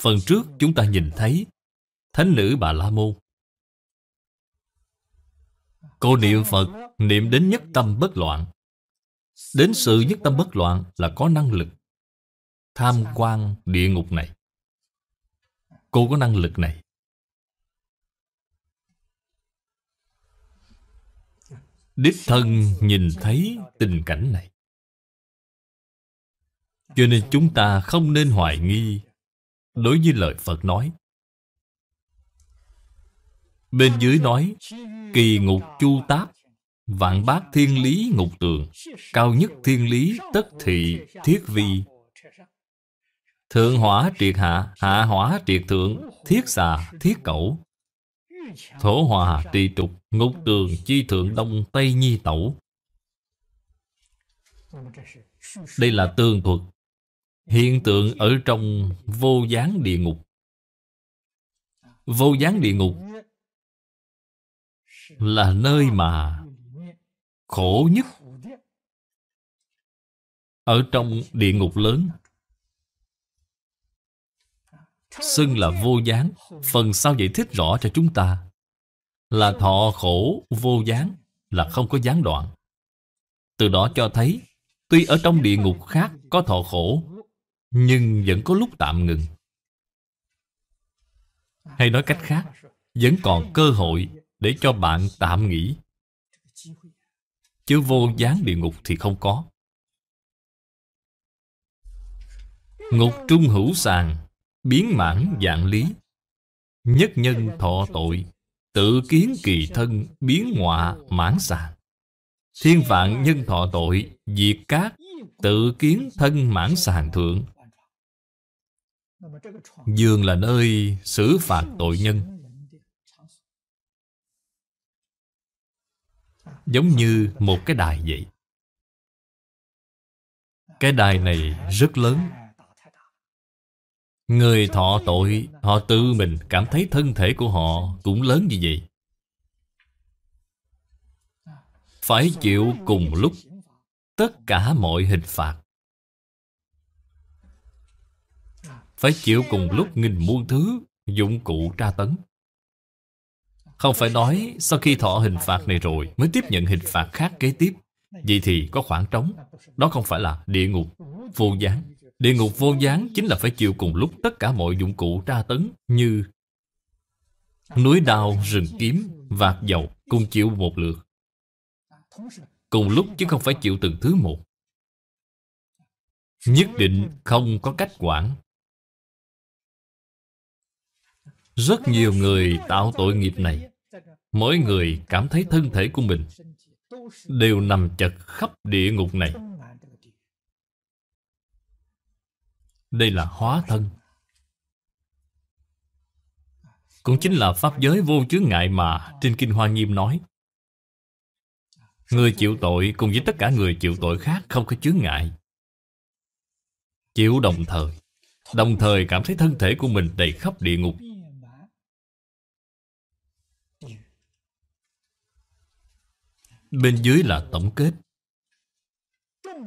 Phần trước chúng ta nhìn thấy Thánh nữ Bà La Môn Cô niệm Phật, niệm đến nhất tâm bất loạn. Đến sự nhất tâm bất loạn là có năng lực tham quan địa ngục này. Cô có năng lực này. Đích thân nhìn thấy tình cảnh này. Cho nên chúng ta không nên hoài nghi đối với lời Phật nói. Bên dưới nói Kỳ ngục chu táp Vạn bát thiên lý ngục tường Cao nhất thiên lý tất thị thiết vi Thượng hỏa triệt hạ Hạ hỏa triệt thượng Thiết xà thiết cẩu Thổ hòa trì trục Ngục tường chi thượng đông Tây nhi tẩu Đây là tường thuật Hiện tượng ở trong vô gián địa ngục Vô gián địa ngục là nơi mà khổ nhất ở trong địa ngục lớn xưng là vô gián phần sau giải thích rõ cho chúng ta là thọ khổ vô gián là không có gián đoạn từ đó cho thấy tuy ở trong địa ngục khác có thọ khổ nhưng vẫn có lúc tạm ngừng hay nói cách khác vẫn còn cơ hội để cho bạn tạm nghỉ chứ vô gián địa ngục thì không có ngục trung hữu sàng biến mãn dạng lý nhất nhân thọ tội tự kiến kỳ thân biến ngọa mãn sàng thiên vạn nhân thọ tội diệt cát tự kiến thân mãn sàng thượng dương là nơi xử phạt tội nhân giống như một cái đài vậy cái đài này rất lớn người thọ tội họ tự mình cảm thấy thân thể của họ cũng lớn như vậy phải chịu cùng lúc tất cả mọi hình phạt phải chịu cùng lúc nghìn muôn thứ dụng cụ tra tấn không phải nói sau khi thọ hình phạt này rồi mới tiếp nhận hình phạt khác kế tiếp. Vậy thì có khoảng trống. Đó không phải là địa ngục vô gián. Địa ngục vô gián chính là phải chịu cùng lúc tất cả mọi dụng cụ tra tấn như núi đao, rừng kiếm, vạt dầu cùng chịu một lượt. Cùng lúc chứ không phải chịu từng thứ một. Nhất định không có cách quản Rất nhiều người tạo tội nghiệp này Mỗi người cảm thấy thân thể của mình Đều nằm chật khắp địa ngục này Đây là hóa thân Cũng chính là pháp giới vô chướng ngại mà Trên Kinh Hoa Nghiêm nói Người chịu tội cùng với tất cả người chịu tội khác không có chướng ngại Chịu đồng thời Đồng thời cảm thấy thân thể của mình đầy khắp địa ngục Bên dưới là tổng kết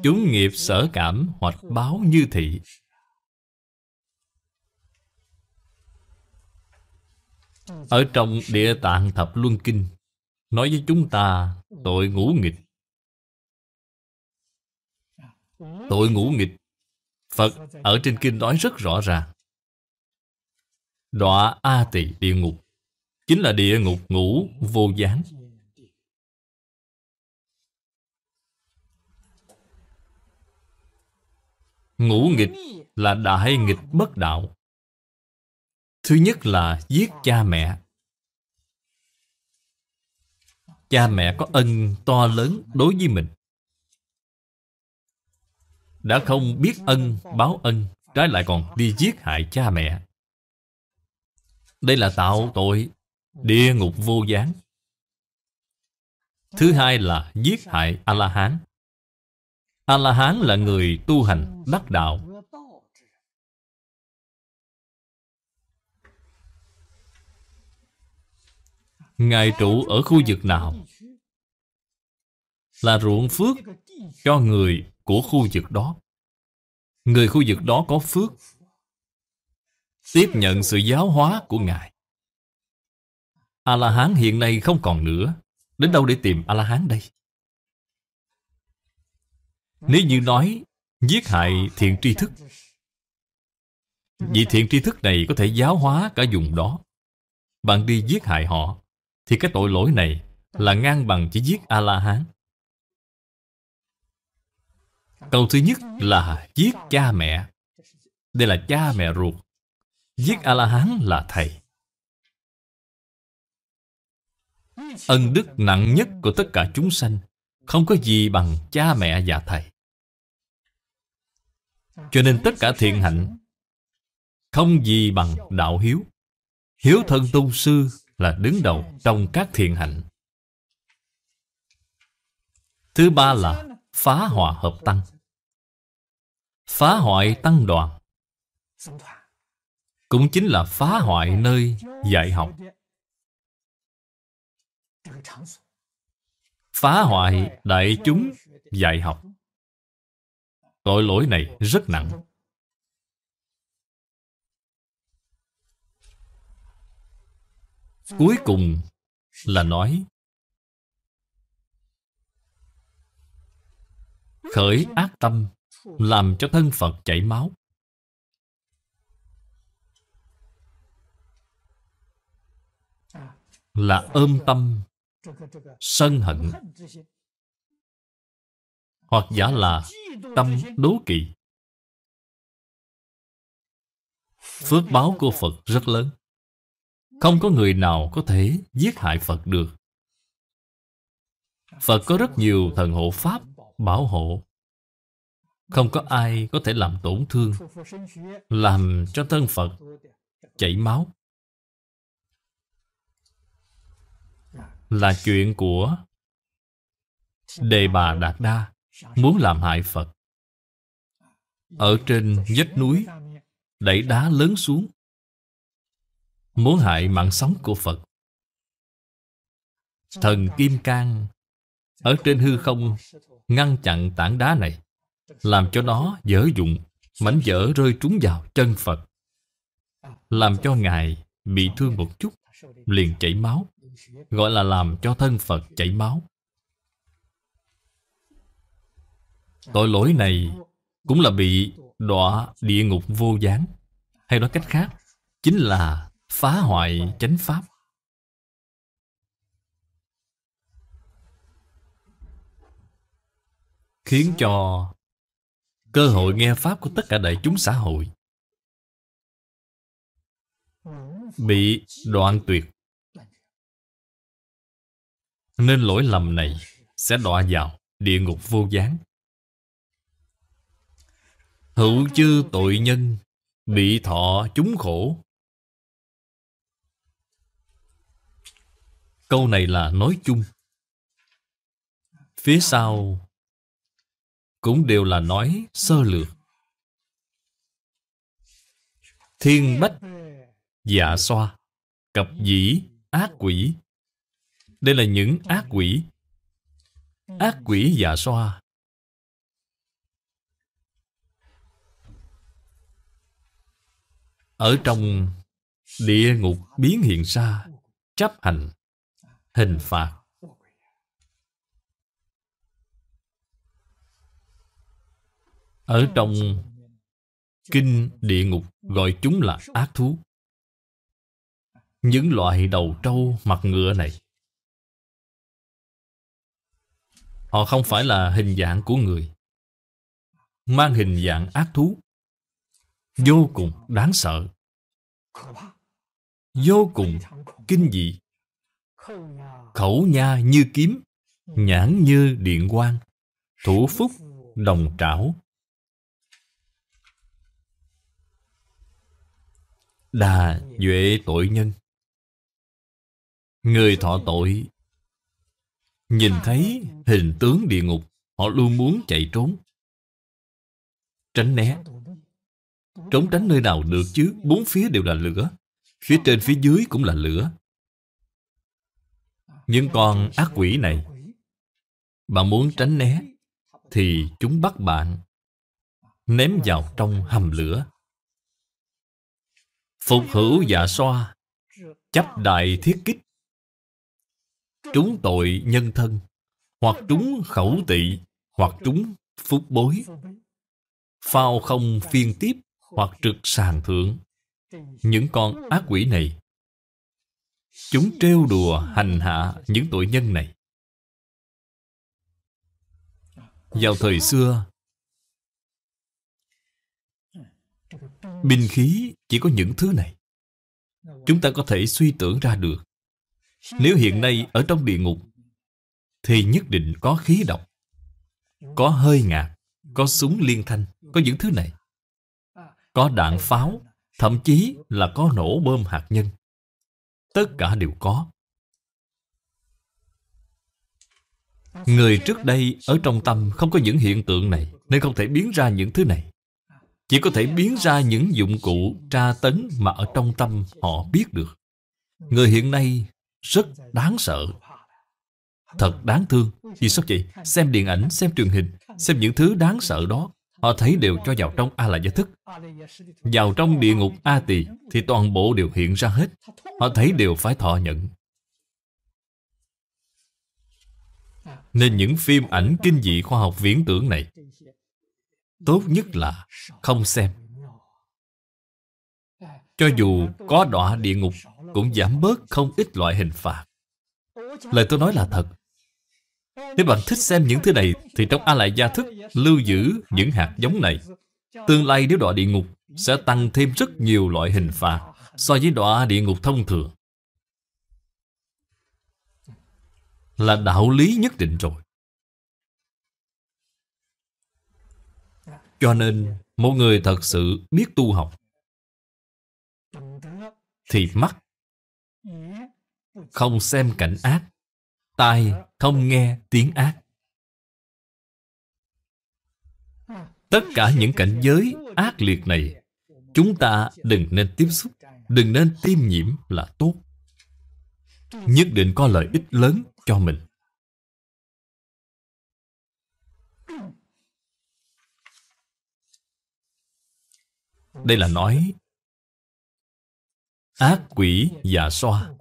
Chúng nghiệp sở cảm hoặc báo như thị Ở trong địa tạng thập luân kinh Nói với chúng ta tội ngũ nghịch Tội ngũ nghịch Phật ở trên kinh nói rất rõ ràng Đọa A Tỳ địa ngục Chính là địa ngục ngũ vô gián Ngũ nghịch là đại nghịch bất đạo Thứ nhất là giết cha mẹ Cha mẹ có ân to lớn đối với mình Đã không biết ân, báo ân Trái lại còn đi giết hại cha mẹ Đây là tạo tội Địa ngục vô gián Thứ hai là giết hại A-la-hán A-la-hán là người tu hành đắc đạo Ngài trụ ở khu vực nào Là ruộng phước cho người của khu vực đó Người khu vực đó có phước Tiếp nhận sự giáo hóa của Ngài A-la-hán hiện nay không còn nữa Đến đâu để tìm A-la-hán đây? Nếu như nói Giết hại thiện tri thức Vì thiện tri thức này có thể giáo hóa cả vùng đó Bạn đi giết hại họ Thì cái tội lỗi này Là ngang bằng chỉ giết A-la-hán Câu thứ nhất là giết cha mẹ Đây là cha mẹ ruột Giết A-la-hán là thầy Ân đức nặng nhất của tất cả chúng sanh Không có gì bằng cha mẹ và thầy cho nên tất cả thiện hạnh Không gì bằng đạo hiếu Hiếu thân tôn sư là đứng đầu trong các thiện hạnh Thứ ba là phá hòa hợp tăng Phá hoại tăng đoàn Cũng chính là phá hoại nơi dạy học Phá hoại đại chúng dạy học Tội lỗi này rất nặng. Cuối cùng là nói khởi ác tâm làm cho thân Phật chảy máu. Là ôm tâm, sân hận hoặc giả là tâm đố kỵ. Phước báo của Phật rất lớn. Không có người nào có thể giết hại Phật được. Phật có rất nhiều thần hộ Pháp bảo hộ. Không có ai có thể làm tổn thương, làm cho thân Phật chảy máu. Là chuyện của Đề Bà Đạt Đa muốn làm hại Phật. Ở trên vách núi, đẩy đá lớn xuống, muốn hại mạng sống của Phật. Thần Kim Cang ở trên hư không ngăn chặn tảng đá này, làm cho nó dở dụng, mảnh dở rơi trúng vào chân Phật. Làm cho Ngài bị thương một chút, liền chảy máu, gọi là làm cho thân Phật chảy máu. Tội lỗi này cũng là bị đọa địa ngục vô gián Hay nói cách khác Chính là phá hoại chánh pháp Khiến cho cơ hội nghe Pháp của tất cả đại chúng xã hội Bị đoạn tuyệt Nên lỗi lầm này sẽ đọa vào địa ngục vô gián Hữu chư tội nhân Bị thọ chúng khổ Câu này là nói chung Phía sau Cũng đều là nói sơ lược Thiên bách Dạ xoa Cập dĩ Ác quỷ Đây là những ác quỷ Ác quỷ dạ xoa Ở trong địa ngục biến hiện ra Chấp hành Hình phạt Ở trong Kinh địa ngục gọi chúng là ác thú Những loại đầu trâu mặt ngựa này Họ không phải là hình dạng của người Mang hình dạng ác thú vô cùng đáng sợ vô cùng kinh dị khẩu nha như kiếm nhãn như điện quang thủ phúc đồng trảo đà duệ tội nhân người thọ tội nhìn thấy hình tướng địa ngục họ luôn muốn chạy trốn tránh né Trốn tránh nơi nào được chứ, bốn phía đều là lửa. Phía trên phía dưới cũng là lửa. nhưng con ác quỷ này, bạn muốn tránh né, thì chúng bắt bạn ném vào trong hầm lửa. Phục hữu dạ xoa, chấp đại thiết kích, trúng tội nhân thân, hoặc trúng khẩu tỵ, hoặc trúng phúc bối, phao không phiên tiếp, hoặc trực sàng thượng những con ác quỷ này chúng trêu đùa hành hạ những tội nhân này vào thời xưa binh khí chỉ có những thứ này chúng ta có thể suy tưởng ra được nếu hiện nay ở trong địa ngục thì nhất định có khí độc có hơi ngạt có súng liên thanh có những thứ này có đạn pháo, thậm chí là có nổ bơm hạt nhân. Tất cả đều có. Người trước đây ở trong tâm không có những hiện tượng này Nên không thể biến ra những thứ này Chỉ có thể biến ra những dụng cụ tra tấn mà ở trong tâm họ biết được Người hiện nay rất đáng sợ Thật đáng thương Vì sao vậy? Xem điện ảnh, xem truyền hình Xem những thứ đáng sợ đó Họ thấy đều cho vào trong A-la gia thức Vào trong địa ngục A-tỳ Thì toàn bộ đều hiện ra hết Họ thấy đều phải thọ nhận Nên những phim ảnh kinh dị khoa học viễn tưởng này Tốt nhất là không xem Cho dù có đọa địa ngục Cũng giảm bớt không ít loại hình phạt Lời tôi nói là thật nếu bạn thích xem những thứ này Thì trong a lại gia thức lưu giữ những hạt giống này Tương lai nếu đọa địa ngục Sẽ tăng thêm rất nhiều loại hình phạt So với đọa địa ngục thông thường Là đạo lý nhất định rồi Cho nên Một người thật sự biết tu học Thì mắt Không xem cảnh ác tai không nghe tiếng ác tất cả những cảnh giới ác liệt này chúng ta đừng nên tiếp xúc đừng nên tiêm nhiễm là tốt nhất định có lợi ích lớn cho mình đây là nói ác quỷ và xoa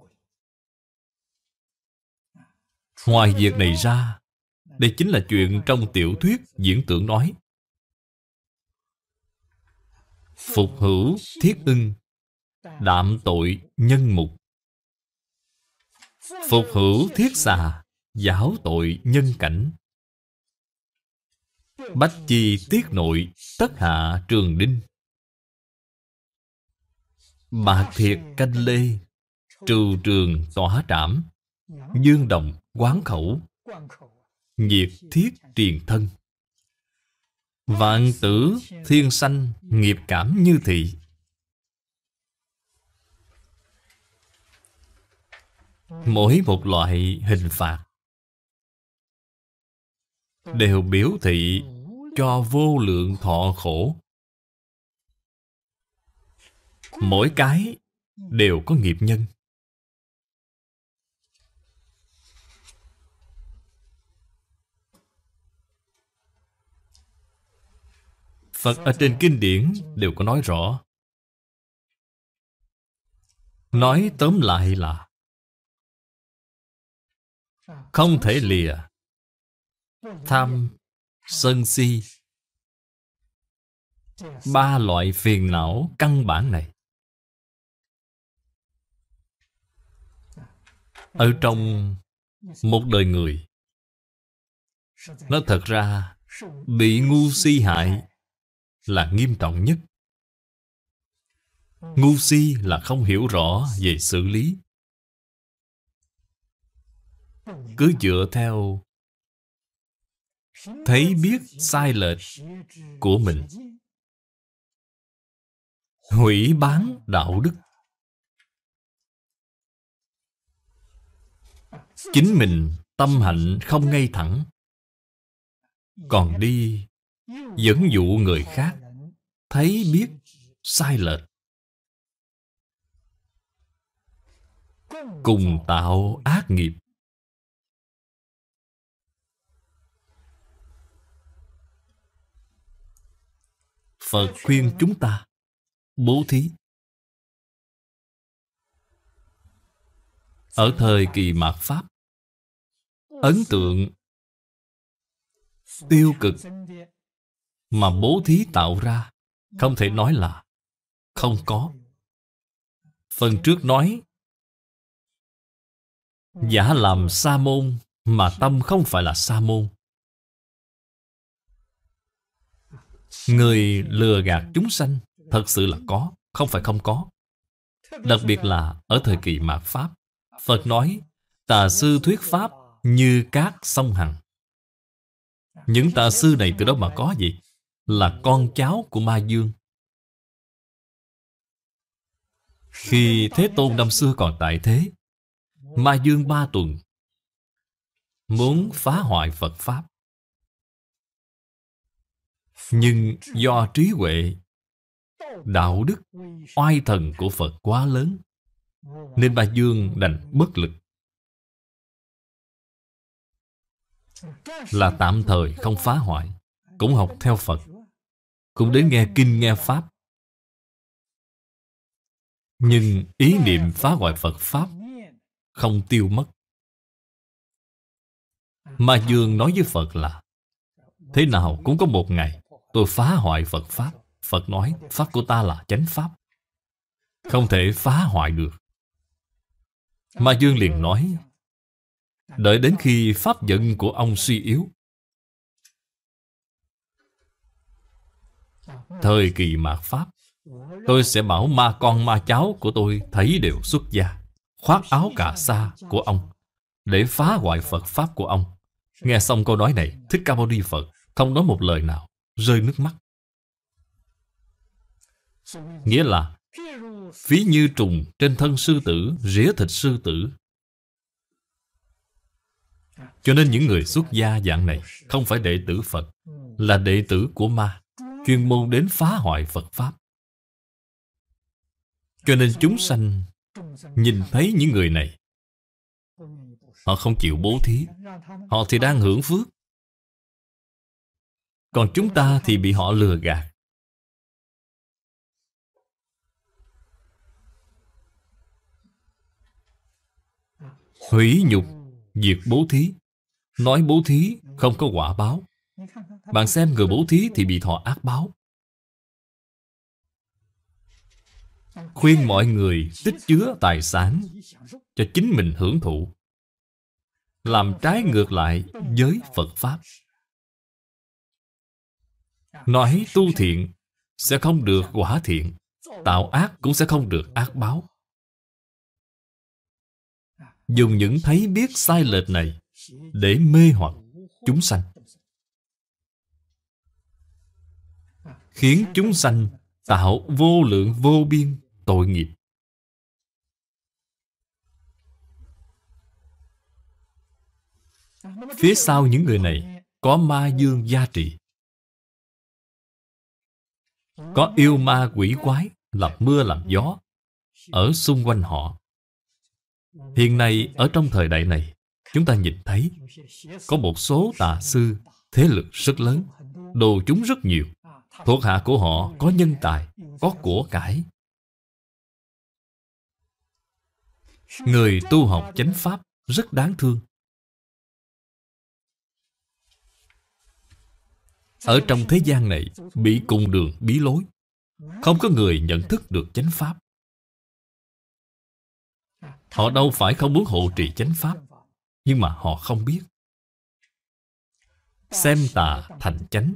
Ngoài việc này ra Đây chính là chuyện trong tiểu thuyết diễn tưởng nói Phục hữu thiết ưng Đạm tội nhân mục Phục hữu thiết xà Giáo tội nhân cảnh Bách chi tiết nội Tất hạ trường đinh Bạc thiệt canh lê Trừ trường tỏa trảm Dương đồng quán khẩu nhiệt thiết truyền thân vạn tử thiên sanh nghiệp cảm như thị mỗi một loại hình phạt đều biểu thị cho vô lượng thọ khổ mỗi cái đều có nghiệp nhân Phật ở trên kinh điển đều có nói rõ Nói tóm lại là Không thể lìa Tham Sân si Ba loại phiền não căn bản này Ở trong một đời người Nó thật ra Bị ngu si hại là nghiêm trọng nhất. Ngu si là không hiểu rõ về xử lý. Cứ dựa theo thấy biết sai lệch của mình. Hủy bán đạo đức. Chính mình tâm hạnh không ngay thẳng còn đi dẫn dụ người khác thấy biết sai lệch cùng tạo ác nghiệp phật khuyên chúng ta bố thí ở thời kỳ mạt pháp ấn tượng tiêu cực mà bố thí tạo ra không thể nói là không có. Phần trước nói giả làm sa môn mà tâm không phải là sa môn. Người lừa gạt chúng sanh thật sự là có, không phải không có. Đặc biệt là ở thời kỳ mạt Pháp, Phật nói tà sư thuyết Pháp như cát sông hằng. Những tà sư này từ đâu mà có gì là con cháu của Ma Dương. Khi Thế Tôn năm xưa còn tại thế, Ma Dương ba tuần muốn phá hoại Phật Pháp. Nhưng do trí huệ, đạo đức, oai thần của Phật quá lớn, nên Ma Dương đành bất lực. Là tạm thời không phá hoại, cũng học theo Phật cũng đến nghe kinh nghe pháp nhưng ý niệm phá hoại phật pháp không tiêu mất mà dương nói với phật là thế nào cũng có một ngày tôi phá hoại phật pháp phật nói pháp của ta là chánh pháp không thể phá hoại được mà dương liền nói đợi đến khi pháp giận của ông suy yếu Thời kỳ mạt Pháp Tôi sẽ bảo ma con ma cháu của tôi Thấy đều xuất gia Khoác áo cà sa của ông Để phá hoại Phật Pháp của ông Nghe xong câu nói này Thích Ca Mâu Ni Phật không nói một lời nào Rơi nước mắt Nghĩa là Phí như trùng trên thân sư tử Rỉa thịt sư tử Cho nên những người xuất gia dạng này Không phải đệ tử Phật Là đệ tử của ma chuyên môn đến phá hoại Phật Pháp. Cho nên chúng sanh nhìn thấy những người này, họ không chịu bố thí, họ thì đang hưởng phước. Còn chúng ta thì bị họ lừa gạt. Hủy nhục, diệt bố thí. Nói bố thí không có quả báo bạn xem người bố thí thì bị thọ ác báo Khuyên mọi người tích chứa tài sản Cho chính mình hưởng thụ Làm trái ngược lại với Phật Pháp Nói tu thiện Sẽ không được quả thiện Tạo ác cũng sẽ không được ác báo Dùng những thấy biết sai lệch này Để mê hoặc chúng sanh khiến chúng sanh tạo vô lượng vô biên tội nghiệp. Phía sau những người này có ma dương gia trị. Có yêu ma quỷ quái lập mưa làm gió ở xung quanh họ. Hiện nay ở trong thời đại này, chúng ta nhìn thấy có một số tà sư thế lực rất lớn, đồ chúng rất nhiều. Thuộc hạ của họ có nhân tài Có của cải Người tu học chánh pháp rất đáng thương Ở trong thế gian này Bị cùng đường bí lối Không có người nhận thức được chánh pháp Họ đâu phải không muốn hộ trì chánh pháp Nhưng mà họ không biết Xem tà thành chánh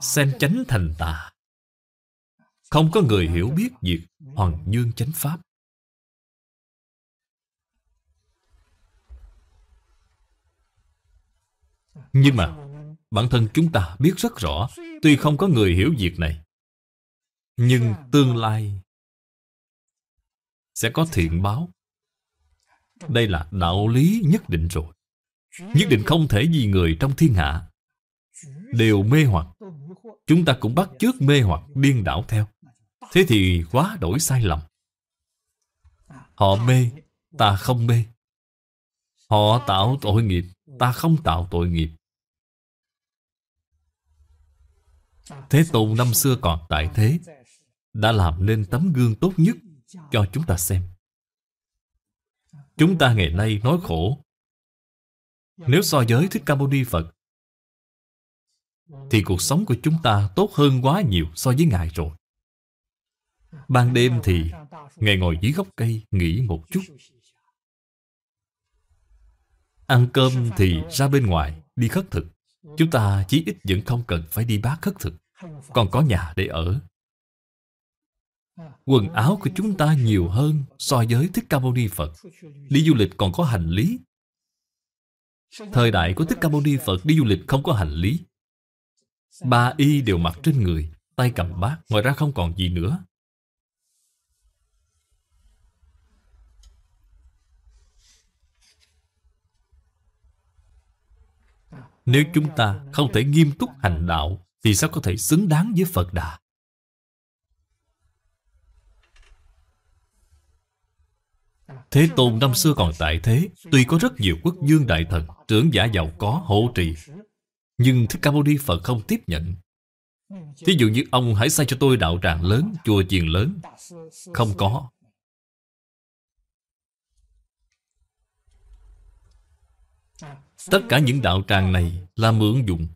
Xem chánh thành tà Không có người hiểu biết việc Hoàng Dương chánh pháp Nhưng mà Bản thân chúng ta biết rất rõ Tuy không có người hiểu việc này Nhưng tương lai Sẽ có thiện báo Đây là đạo lý nhất định rồi Nhất định không thể vì người trong thiên hạ Đều mê hoặc Chúng ta cũng bắt chước mê hoặc điên đảo theo Thế thì quá đổi sai lầm Họ mê, ta không mê Họ tạo tội nghiệp, ta không tạo tội nghiệp Thế Tôn năm xưa còn tại thế Đã làm nên tấm gương tốt nhất cho chúng ta xem Chúng ta ngày nay nói khổ Nếu so với Thích Ca Mâu Ni Phật thì cuộc sống của chúng ta tốt hơn quá nhiều so với Ngài rồi. Ban đêm thì Ngài ngồi dưới gốc cây nghỉ một chút. Ăn cơm thì ra bên ngoài đi khất thực. Chúng ta chí ít vẫn không cần phải đi bát khất thực. Còn có nhà để ở. Quần áo của chúng ta nhiều hơn so với Thích Ca Mâu Ni Phật. Đi du lịch còn có hành lý. Thời đại của Thích Ca Mâu Ni Phật đi du lịch không có hành lý. Ba y đều mặc trên người, tay cầm bát, ngoài ra không còn gì nữa. Nếu chúng ta không thể nghiêm túc hành đạo Thì sao có thể xứng đáng với Phật Đà Thế Tôn năm xưa còn tại thế Tuy có rất nhiều quốc dương đại thần Trưởng giả giàu có hộ trì nhưng Thích Ca Mâu Ni Phật không tiếp nhận Thí dụ như ông hãy xây cho tôi đạo tràng lớn, chùa chiền lớn Không có Tất cả những đạo tràng này là mượn dụng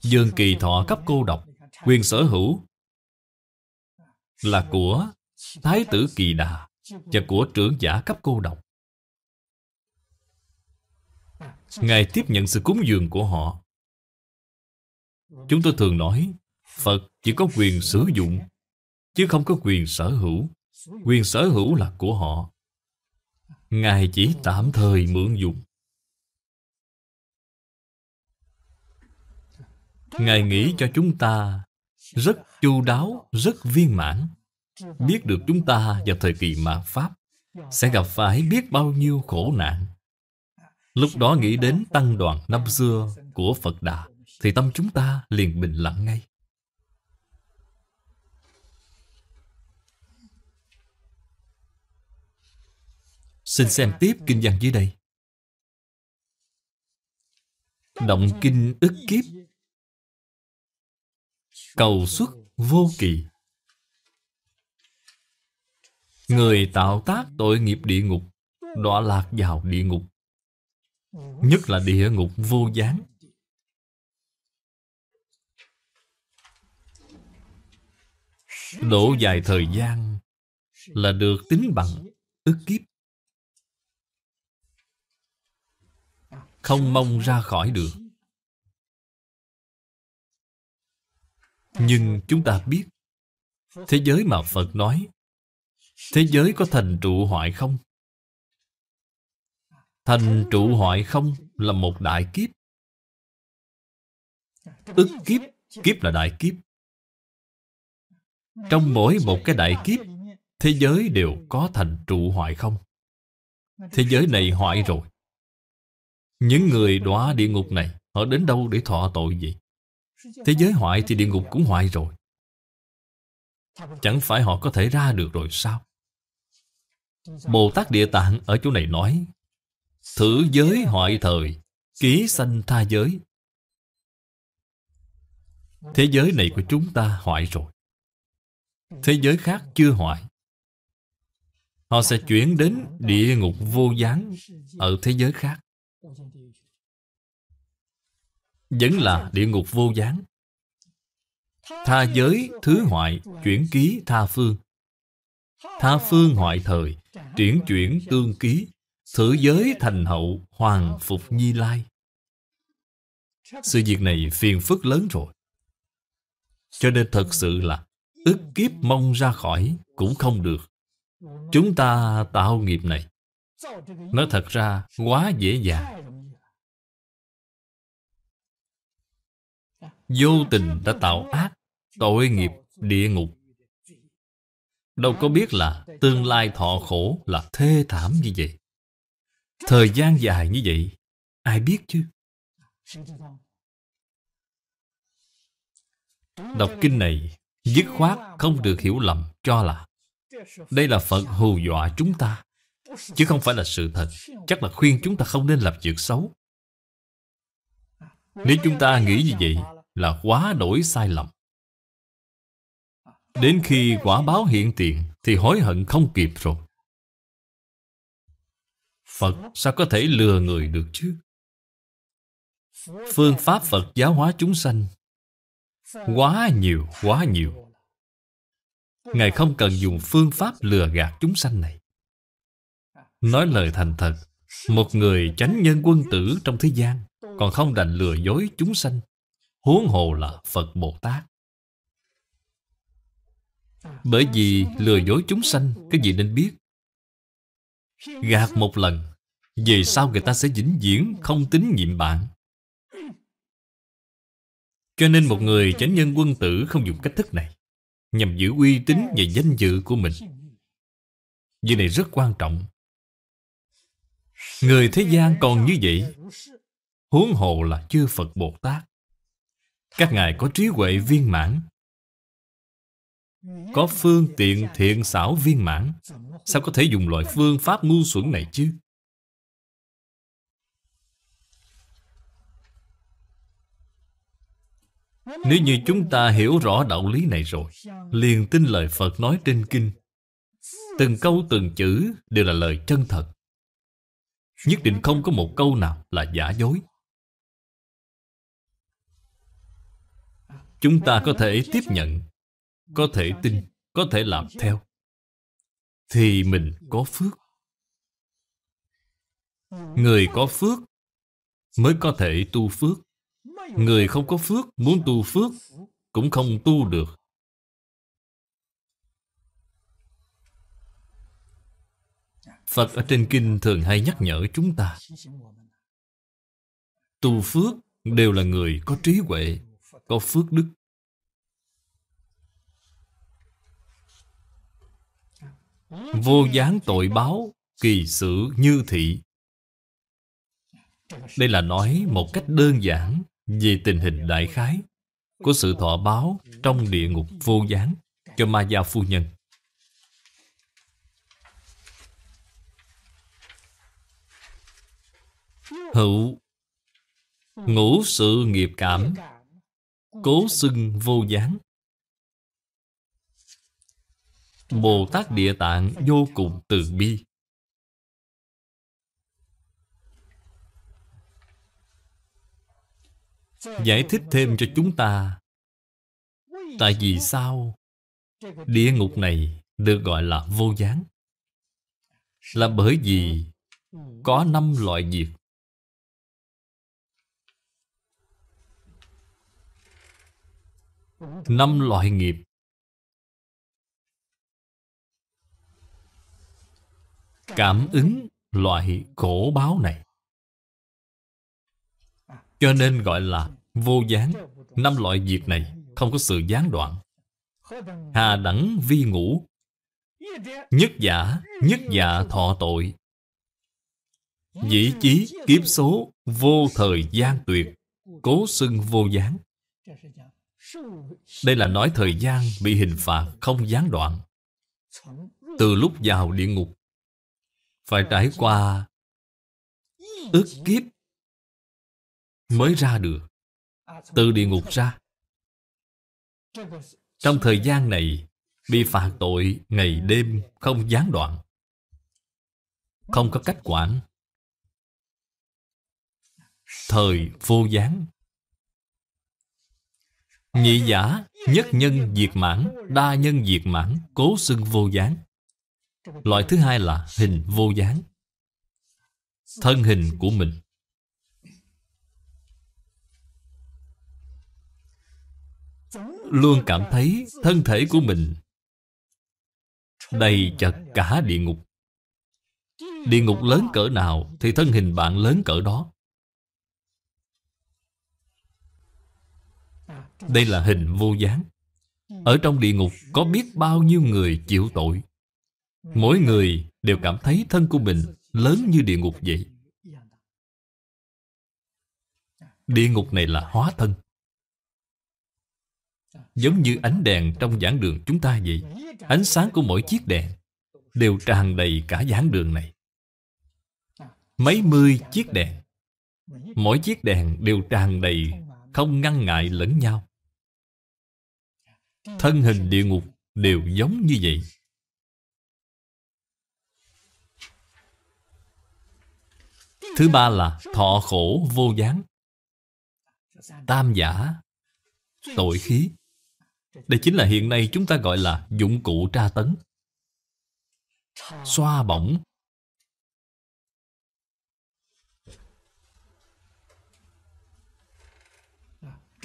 dương kỳ thọ cấp cô độc Quyền sở hữu Là của Thái tử kỳ đà Và của trưởng giả cấp cô độc Ngài tiếp nhận sự cúng dường của họ. Chúng tôi thường nói, Phật chỉ có quyền sử dụng, chứ không có quyền sở hữu. Quyền sở hữu là của họ. Ngài chỉ tạm thời mượn dùng. Ngài nghĩ cho chúng ta rất chu đáo, rất viên mãn. Biết được chúng ta vào thời kỳ mạt Pháp sẽ gặp phải biết bao nhiêu khổ nạn. Lúc đó nghĩ đến tăng đoàn năm xưa của Phật Đà Thì tâm chúng ta liền bình lặng ngay Xin xem tiếp kinh văn dưới đây Động kinh ức kiếp Cầu xuất vô kỳ Người tạo tác tội nghiệp địa ngục Đọa lạc vào địa ngục Nhất là địa ngục vô gián Đổ dài thời gian Là được tính bằng ức kiếp Không mong ra khỏi được Nhưng chúng ta biết Thế giới mà Phật nói Thế giới có thành trụ hoại không? Thành trụ hoại không là một đại kiếp. Ức kiếp, kiếp là đại kiếp. Trong mỗi một cái đại kiếp, thế giới đều có thành trụ hoại không. Thế giới này hoại rồi. Những người đọa địa ngục này, họ đến đâu để thọ tội gì? Thế giới hoại thì địa ngục cũng hoại rồi. Chẳng phải họ có thể ra được rồi sao? Bồ Tát Địa Tạng ở chỗ này nói Thử giới hoại thời Ký sanh tha giới Thế giới này của chúng ta hoại rồi Thế giới khác chưa hoại Họ sẽ chuyển đến địa ngục vô gián Ở thế giới khác Vẫn là địa ngục vô gián Tha giới thứ hoại Chuyển ký tha phương Tha phương hoại thời Chuyển chuyển tương ký Thử giới thành hậu hoàng phục nhi lai Sự việc này phiền phức lớn rồi Cho nên thật sự là Ức kiếp mong ra khỏi cũng không được Chúng ta tạo nghiệp này Nó thật ra quá dễ dàng Vô tình đã tạo ác Tội nghiệp địa ngục Đâu có biết là tương lai thọ khổ là thê thảm như vậy Thời gian dài như vậy, ai biết chứ? Đọc kinh này, dứt khoát không được hiểu lầm cho là đây là Phật hù dọa chúng ta, chứ không phải là sự thật. Chắc là khuyên chúng ta không nên làm việc xấu. Nếu chúng ta nghĩ như vậy là quá đổi sai lầm. Đến khi quả báo hiện tiền thì hối hận không kịp rồi. Phật sao có thể lừa người được chứ? Phương pháp Phật giáo hóa chúng sanh Quá nhiều, quá nhiều Ngài không cần dùng phương pháp lừa gạt chúng sanh này Nói lời thành thật Một người chánh nhân quân tử trong thế gian Còn không đành lừa dối chúng sanh Huống hồ là Phật Bồ Tát Bởi vì lừa dối chúng sanh Cái gì nên biết Gạt một lần Về sau người ta sẽ vĩnh viễn không tín nhiệm bạn Cho nên một người chánh nhân quân tử không dùng cách thức này Nhằm giữ uy tín và danh dự của mình Điều này rất quan trọng Người thế gian còn như vậy Huống hồ là chư Phật Bồ Tát Các ngài có trí huệ viên mãn có phương tiện thiện xảo viên mãn Sao có thể dùng loại phương pháp ngu xuẩn này chứ Nếu như chúng ta hiểu rõ đạo lý này rồi Liền tin lời Phật nói trên kinh Từng câu từng chữ đều là lời chân thật Nhất định không có một câu nào là giả dối Chúng ta có thể tiếp nhận có thể tin có thể làm theo thì mình có phước người có phước mới có thể tu phước người không có phước muốn tu phước cũng không tu được phật ở trên kinh thường hay nhắc nhở chúng ta tu phước đều là người có trí huệ có phước đức Vô dáng tội báo Kỳ sử như thị Đây là nói một cách đơn giản Về tình hình đại khái Của sự thọ báo Trong địa ngục vô gián Cho ma gia phu nhân Hữu Ngũ sự nghiệp cảm Cố xưng vô gián Bồ Tát Địa Tạng vô cùng từ bi Giải thích thêm cho chúng ta Tại vì sao Địa ngục này được gọi là vô gián Là bởi vì Có năm loại diệt năm loại nghiệp cảm ứng loại khổ báo này. Cho nên gọi là vô gián. Năm loại diệt này không có sự gián đoạn. Hà đẳng vi ngũ. Nhất giả, nhất giả thọ tội. Dĩ chí kiếp số vô thời gian tuyệt, cố xưng vô gián. Đây là nói thời gian bị hình phạt không gián đoạn. Từ lúc vào địa ngục phải trải qua ức kiếp mới ra được từ địa ngục ra trong thời gian này bị phạt tội ngày đêm không gián đoạn không có cách quản thời vô gián nhị giả nhất nhân diệt mãn đa nhân diệt mãn cố xưng vô gián Loại thứ hai là hình vô dáng Thân hình của mình Luôn cảm thấy thân thể của mình Đầy chật cả địa ngục Địa ngục lớn cỡ nào Thì thân hình bạn lớn cỡ đó Đây là hình vô dáng Ở trong địa ngục có biết bao nhiêu người chịu tội Mỗi người đều cảm thấy thân của mình lớn như địa ngục vậy. Địa ngục này là hóa thân. Giống như ánh đèn trong giảng đường chúng ta vậy. Ánh sáng của mỗi chiếc đèn đều tràn đầy cả giảng đường này. Mấy mươi chiếc đèn. Mỗi chiếc đèn đều tràn đầy không ngăn ngại lẫn nhau. Thân hình địa ngục đều giống như vậy. Thứ ba là thọ khổ vô gián Tam giả Tội khí Đây chính là hiện nay chúng ta gọi là dụng cụ tra tấn Xoa bỏng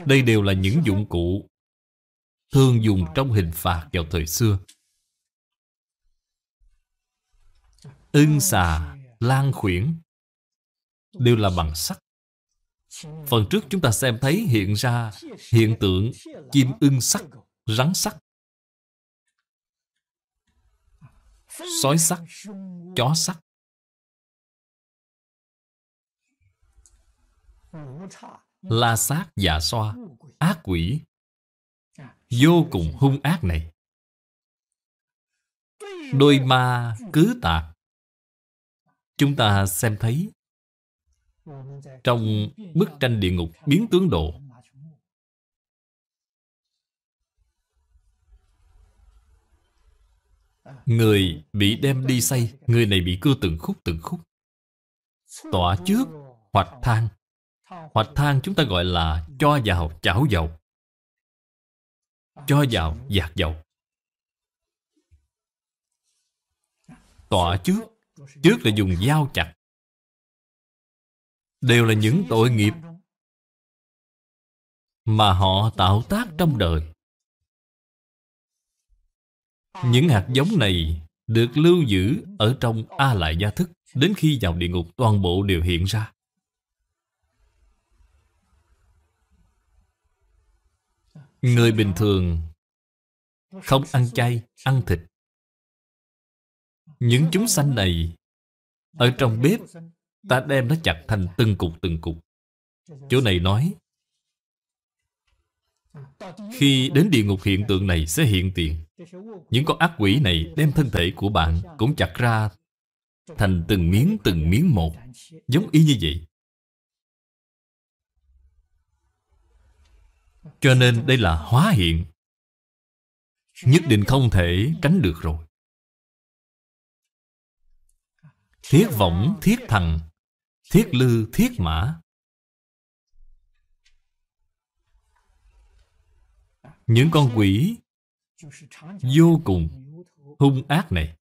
Đây đều là những dụng cụ Thường dùng trong hình phạt vào thời xưa Ưng xà, lan khuyển đều là bằng sắt. Phần trước chúng ta xem thấy hiện ra hiện tượng chim ưng sắt, rắn sắt, sói sắt, chó sắt. La sát dạ xoa, ác quỷ, vô cùng hung ác này. Đôi ma cứ tạc, chúng ta xem thấy trong bức tranh địa ngục biến tướng độ Người bị đem đi xây Người này bị cưa từng khúc từng khúc Tỏa trước Hoạch than Hoạch than chúng ta gọi là cho vào chảo dầu Cho vào dạt dầu Tỏa trước Trước là dùng dao chặt đều là những tội nghiệp mà họ tạo tác trong đời. Những hạt giống này được lưu giữ ở trong A Lại Gia Thức đến khi vào địa ngục toàn bộ đều hiện ra. Người bình thường không ăn chay, ăn thịt. Những chúng sanh này ở trong bếp Ta đem nó chặt thành từng cục từng cục Chỗ này nói Khi đến địa ngục hiện tượng này sẽ hiện tiền Những con ác quỷ này đem thân thể của bạn Cũng chặt ra Thành từng miếng từng miếng một Giống y như vậy Cho nên đây là hóa hiện Nhất định không thể tránh được rồi Thiết võng thiết thằng thiết lư thiết mã những con quỷ vô cùng hung ác này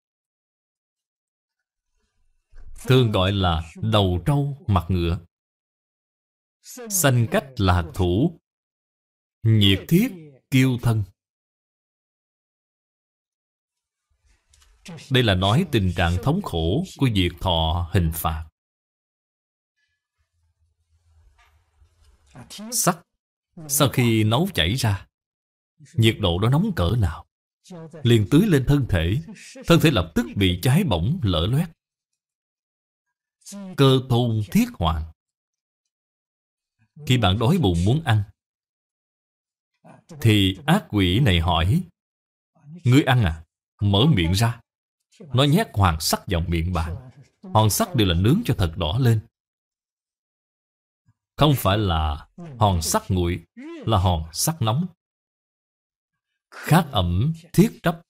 thường gọi là đầu trâu mặt ngựa sanh cách là thủ nhiệt thiết kiêu thân đây là nói tình trạng thống khổ của việc thọ hình phạt sắt sau khi nấu chảy ra nhiệt độ đó nóng cỡ nào liền tưới lên thân thể thân thể lập tức bị cháy bỏng lở loét cơ thôn thiết hoàng khi bạn đói bụng muốn ăn thì ác quỷ này hỏi ngươi ăn à mở miệng ra nó nhét hoàng sắt vào miệng bạn hoàng sắt đều là nướng cho thật đỏ lên không phải là hòn sắt nguội, là hòn sắt nóng. Khát ẩm thiết trấp,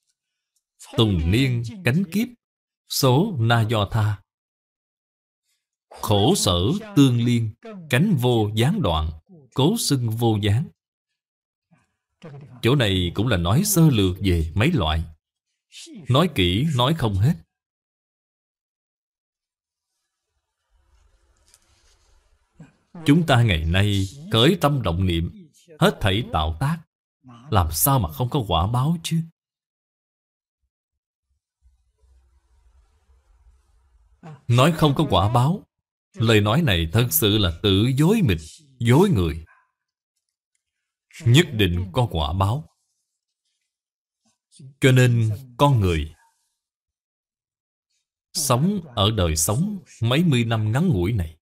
tùng niên cánh kiếp, số na do tha. Khổ sở tương liên, cánh vô gián đoạn, cố xưng vô gián. Chỗ này cũng là nói sơ lược về mấy loại. Nói kỹ, nói không hết. Chúng ta ngày nay cởi tâm động niệm Hết thảy tạo tác Làm sao mà không có quả báo chứ Nói không có quả báo Lời nói này thật sự là tự dối mình Dối người Nhất định có quả báo Cho nên con người Sống ở đời sống Mấy mươi năm ngắn ngủi này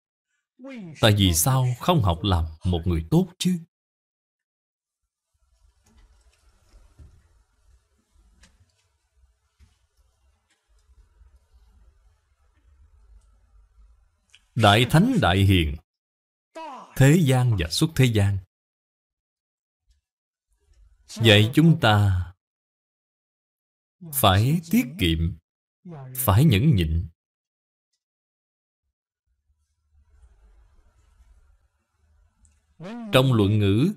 Tại vì sao không học làm một người tốt chứ? Đại Thánh Đại Hiền Thế gian và xuất thế gian Vậy chúng ta Phải tiết kiệm Phải nhẫn nhịn Trong luận ngữ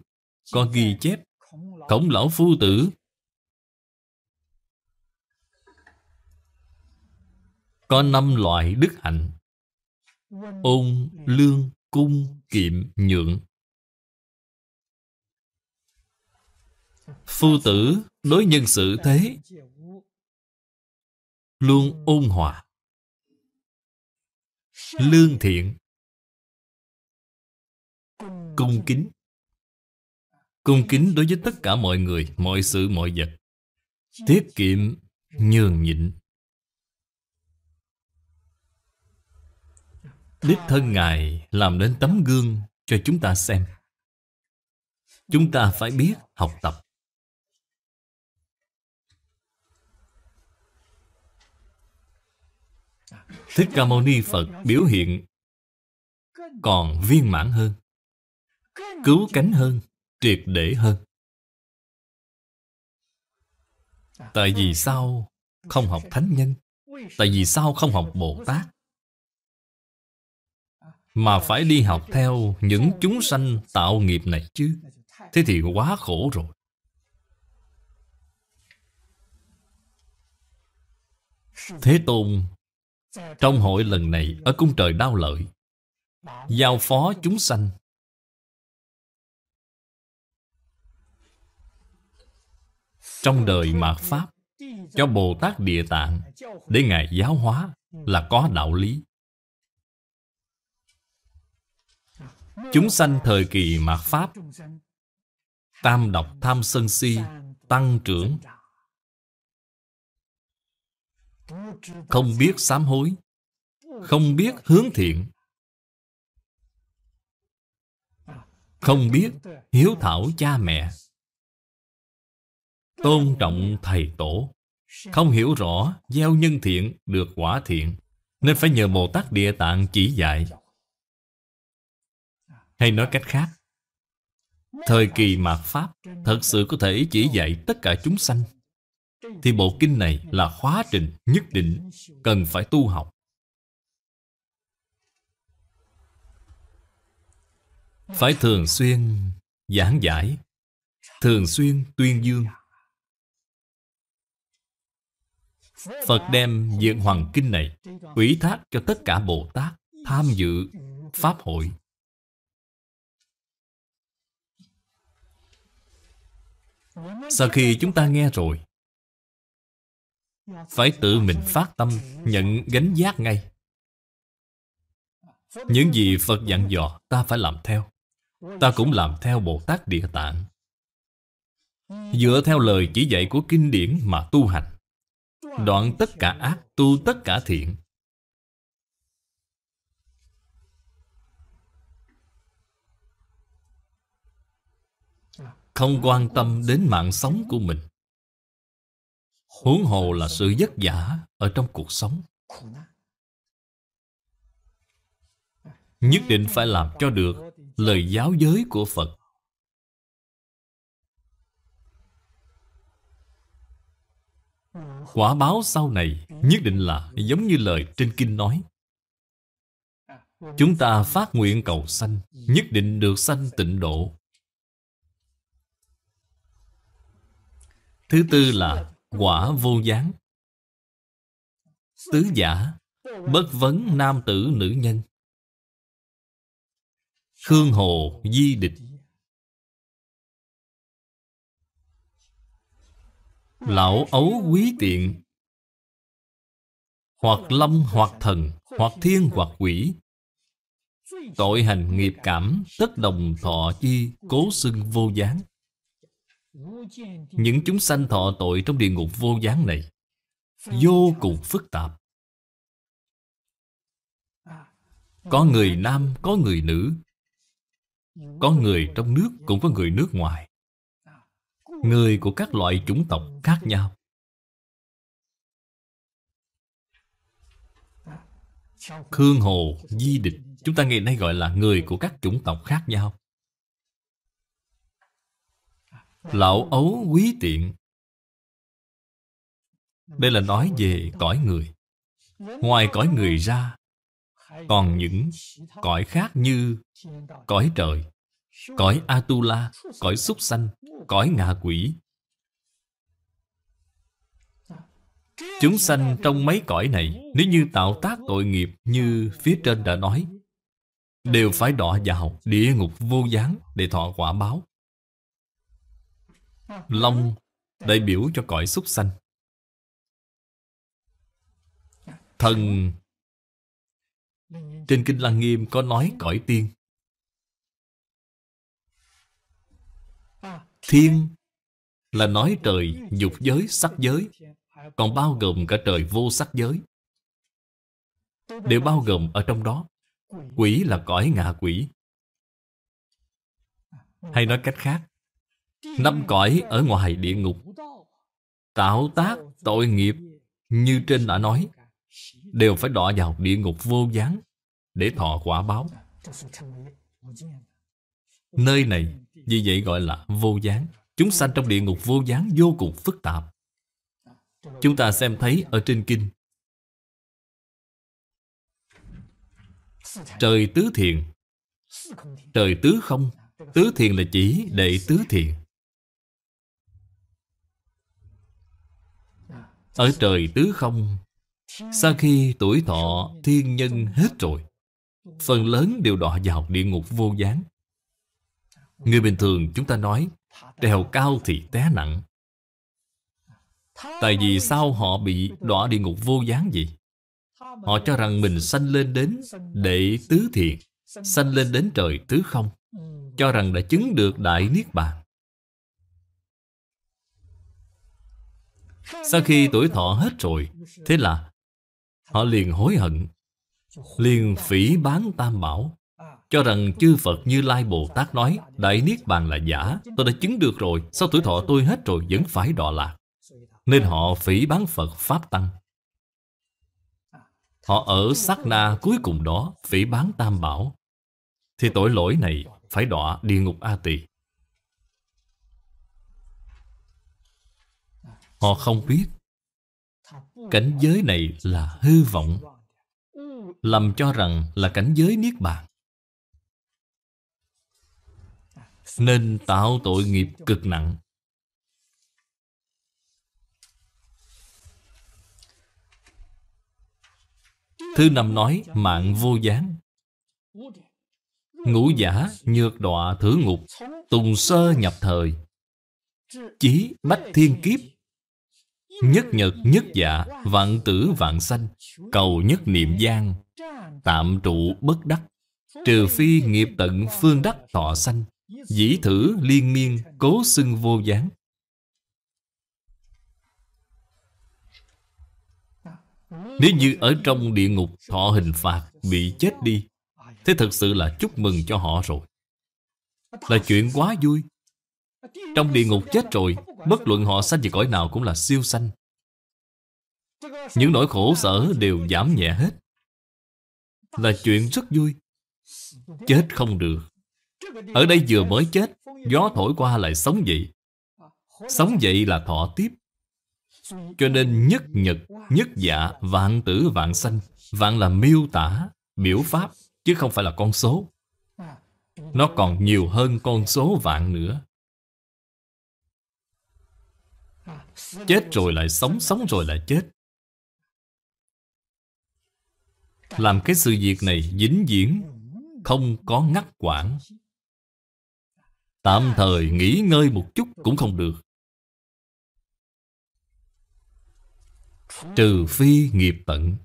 có ghi chép Khổng lão phu tử Có năm loại đức hạnh Ôn, lương, cung, kiệm, nhượng Phu tử đối nhân xử thế Luôn ôn hòa Lương thiện cung kính cung kính đối với tất cả mọi người mọi sự mọi vật tiết kiệm nhường nhịn đích thân ngài làm đến tấm gương cho chúng ta xem chúng ta phải biết học tập thích ca mâu ni phật biểu hiện còn viên mãn hơn cứu cánh hơn triệt để hơn tại vì sao không học thánh nhân tại vì sao không học bồ tát mà phải đi học theo những chúng sanh tạo nghiệp này chứ thế thì quá khổ rồi thế tôn trong hội lần này ở cung trời đau lợi giao phó chúng sanh trong đời mạt Pháp cho Bồ Tát Địa Tạng để Ngài giáo hóa là có đạo lý. Chúng sanh thời kỳ mạt Pháp Tam độc tham sân si tăng trưởng Không biết sám hối Không biết hướng thiện Không biết hiếu thảo cha mẹ Tôn trọng thầy tổ Không hiểu rõ Gieo nhân thiện được quả thiện Nên phải nhờ Bồ Tát Địa Tạng chỉ dạy Hay nói cách khác Thời kỳ mạt Pháp Thật sự có thể chỉ dạy tất cả chúng sanh Thì bộ kinh này là khóa trình nhất định Cần phải tu học Phải thường xuyên giảng giải Thường xuyên tuyên dương Phật đem Dượng Hoàng Kinh này ủy thác cho tất cả Bồ Tát tham dự Pháp hội. Sau khi chúng ta nghe rồi, phải tự mình phát tâm nhận gánh giác ngay. Những gì Phật dặn dò ta phải làm theo. Ta cũng làm theo Bồ Tát Địa Tạng. Dựa theo lời chỉ dạy của kinh điển mà tu hành. Đoạn tất cả ác, tu tất cả thiện Không quan tâm đến mạng sống của mình Huống hồ là sự vất vả Ở trong cuộc sống Nhất định phải làm cho được Lời giáo giới của Phật Quả báo sau này nhất định là giống như lời trên kinh nói. Chúng ta phát nguyện cầu sanh, nhất định được sanh tịnh độ. Thứ tư là quả vô gián. Tứ giả, bất vấn nam tử nữ nhân. Khương hồ di địch Lão ấu quý tiện Hoặc lâm hoặc thần Hoặc thiên hoặc quỷ Tội hành nghiệp cảm Tất đồng thọ chi Cố xưng vô gián Những chúng sanh thọ tội Trong địa ngục vô gián này Vô cùng phức tạp Có người nam, có người nữ Có người trong nước cũng có người nước ngoài người của các loại chủng tộc khác nhau Khương Hồ, Di Địch Chúng ta ngày nay gọi là người của các chủng tộc khác nhau Lão ấu quý tiện Đây là nói về cõi người Ngoài cõi người ra Còn những cõi khác như Cõi trời cõi Atula, cõi súc sanh, cõi ngạ quỷ. Chúng sanh trong mấy cõi này, nếu như tạo tác tội nghiệp như phía trên đã nói, đều phải đọa vào địa ngục vô gián để thọ quả báo. Long đại biểu cho cõi súc sanh. Thần trên Kinh Lăng Nghiêm có nói cõi tiên Thiên là nói trời dục giới, sắc giới, còn bao gồm cả trời vô sắc giới. Đều bao gồm ở trong đó. Quỷ là cõi ngạ quỷ. Hay nói cách khác, năm cõi ở ngoài địa ngục, tạo tác, tội nghiệp, như trên đã nói, đều phải đọa vào địa ngục vô gián để thọ quả báo. Nơi này vì vậy gọi là vô gián Chúng sanh trong địa ngục vô gián vô cùng phức tạp Chúng ta xem thấy ở trên kinh Trời tứ thiền Trời tứ không Tứ thiền là chỉ đệ tứ thiền Ở trời tứ không Sau khi tuổi thọ thiên nhân hết rồi Phần lớn đều đọa vào địa ngục vô gián Người bình thường chúng ta nói Trèo cao thì té nặng Tại vì sao họ bị đọa địa ngục vô gián vậy? Họ cho rằng mình sanh lên đến đệ tứ thiện Sanh lên đến trời tứ không Cho rằng đã chứng được Đại Niết Bàn Sau khi tuổi thọ hết rồi Thế là họ liền hối hận Liền phỉ bán tam bảo cho rằng chư Phật như Lai Bồ Tát nói Đại Niết Bàn là giả Tôi đã chứng được rồi Sau tuổi thọ tôi hết rồi vẫn phải đọa lạc Nên họ phỉ bán Phật Pháp Tăng Họ ở sát na cuối cùng đó Phỉ bán Tam Bảo Thì tội lỗi này phải đọa địa ngục A Tỳ Họ không biết Cảnh giới này là hư vọng Lầm cho rằng là cảnh giới Niết Bàn nên tạo tội nghiệp cực nặng. Thứ năm nói mạng vô gián Ngũ giả nhược đọa thử ngục Tùng sơ nhập thời Chí bách thiên kiếp Nhất nhật nhất dạ Vạn tử vạn sanh Cầu nhất niệm gian Tạm trụ bất đắc Trừ phi nghiệp tận phương đắc thọ sanh Dĩ thử liên miên cố xưng vô gián Nếu như ở trong địa ngục họ hình phạt bị chết đi Thế thật sự là chúc mừng cho họ rồi Là chuyện quá vui Trong địa ngục chết rồi Bất luận họ sanh về cõi nào cũng là siêu sanh Những nỗi khổ sở đều giảm nhẹ hết Là chuyện rất vui Chết không được ở đây vừa mới chết Gió thổi qua lại sống dậy Sống dậy là thọ tiếp Cho nên nhất nhật, nhất dạ, vạn tử vạn sanh Vạn là miêu tả, biểu pháp Chứ không phải là con số Nó còn nhiều hơn con số vạn nữa Chết rồi lại sống, sống rồi lại chết Làm cái sự việc này dính diễn Không có ngắt quãng Tạm thời nghỉ ngơi một chút cũng không được Trừ phi nghiệp tận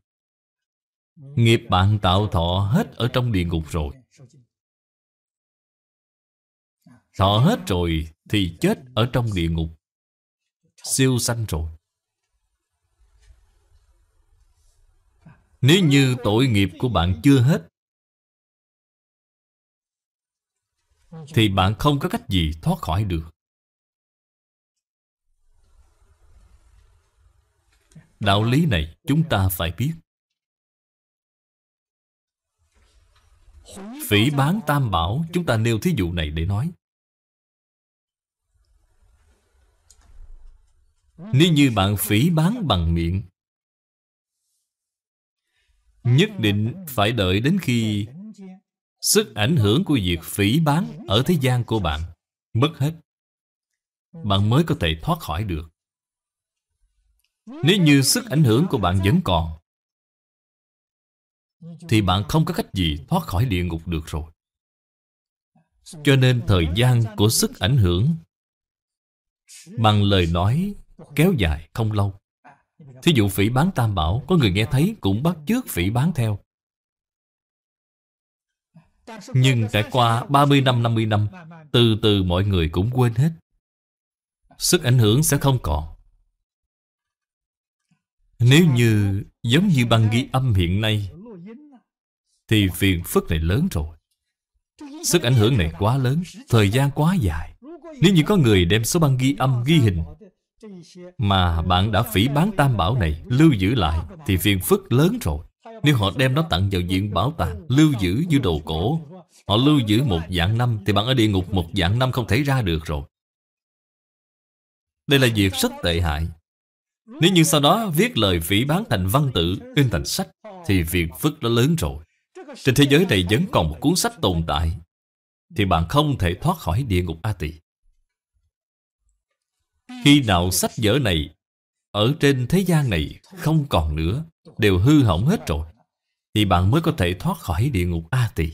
Nghiệp bạn tạo thọ hết ở trong địa ngục rồi Thọ hết rồi thì chết ở trong địa ngục Siêu sanh rồi Nếu như tội nghiệp của bạn chưa hết Thì bạn không có cách gì thoát khỏi được Đạo lý này chúng ta phải biết Phỉ bán tam bảo Chúng ta nêu thí dụ này để nói Nếu như bạn phỉ bán bằng miệng Nhất định phải đợi đến khi Sức ảnh hưởng của việc phỉ bán ở thế gian của bạn mất hết. Bạn mới có thể thoát khỏi được. Nếu như sức ảnh hưởng của bạn vẫn còn Thì bạn không có cách gì thoát khỏi địa ngục được rồi Cho nên thời gian của sức ảnh hưởng Bằng lời nói kéo dài không lâu Thí dụ phỉ bán tam bảo Có người nghe thấy cũng bắt chước phỉ bán theo nhưng trải qua 30 năm, 50 năm Từ từ mọi người cũng quên hết Sức ảnh hưởng sẽ không còn Nếu như giống như băng ghi âm hiện nay Thì phiền phức này lớn rồi Sức ảnh hưởng này quá lớn Thời gian quá dài Nếu như có người đem số băng ghi âm ghi hình Mà bạn đã phỉ bán tam bảo này Lưu giữ lại Thì phiền phức lớn rồi nếu họ đem nó tặng vào viện bảo tàng Lưu giữ như đồ cổ Họ lưu giữ một dạng năm Thì bạn ở địa ngục một dạng năm không thể ra được rồi Đây là việc rất tệ hại Nếu như sau đó viết lời phỉ bán thành văn tự In thành sách Thì việc phức đã lớn rồi Trên thế giới này vẫn còn một cuốn sách tồn tại Thì bạn không thể thoát khỏi địa ngục A Tỳ Khi nào sách vở này Ở trên thế gian này không còn nữa đều hư hỏng hết rồi thì bạn mới có thể thoát khỏi địa ngục A Tỳ.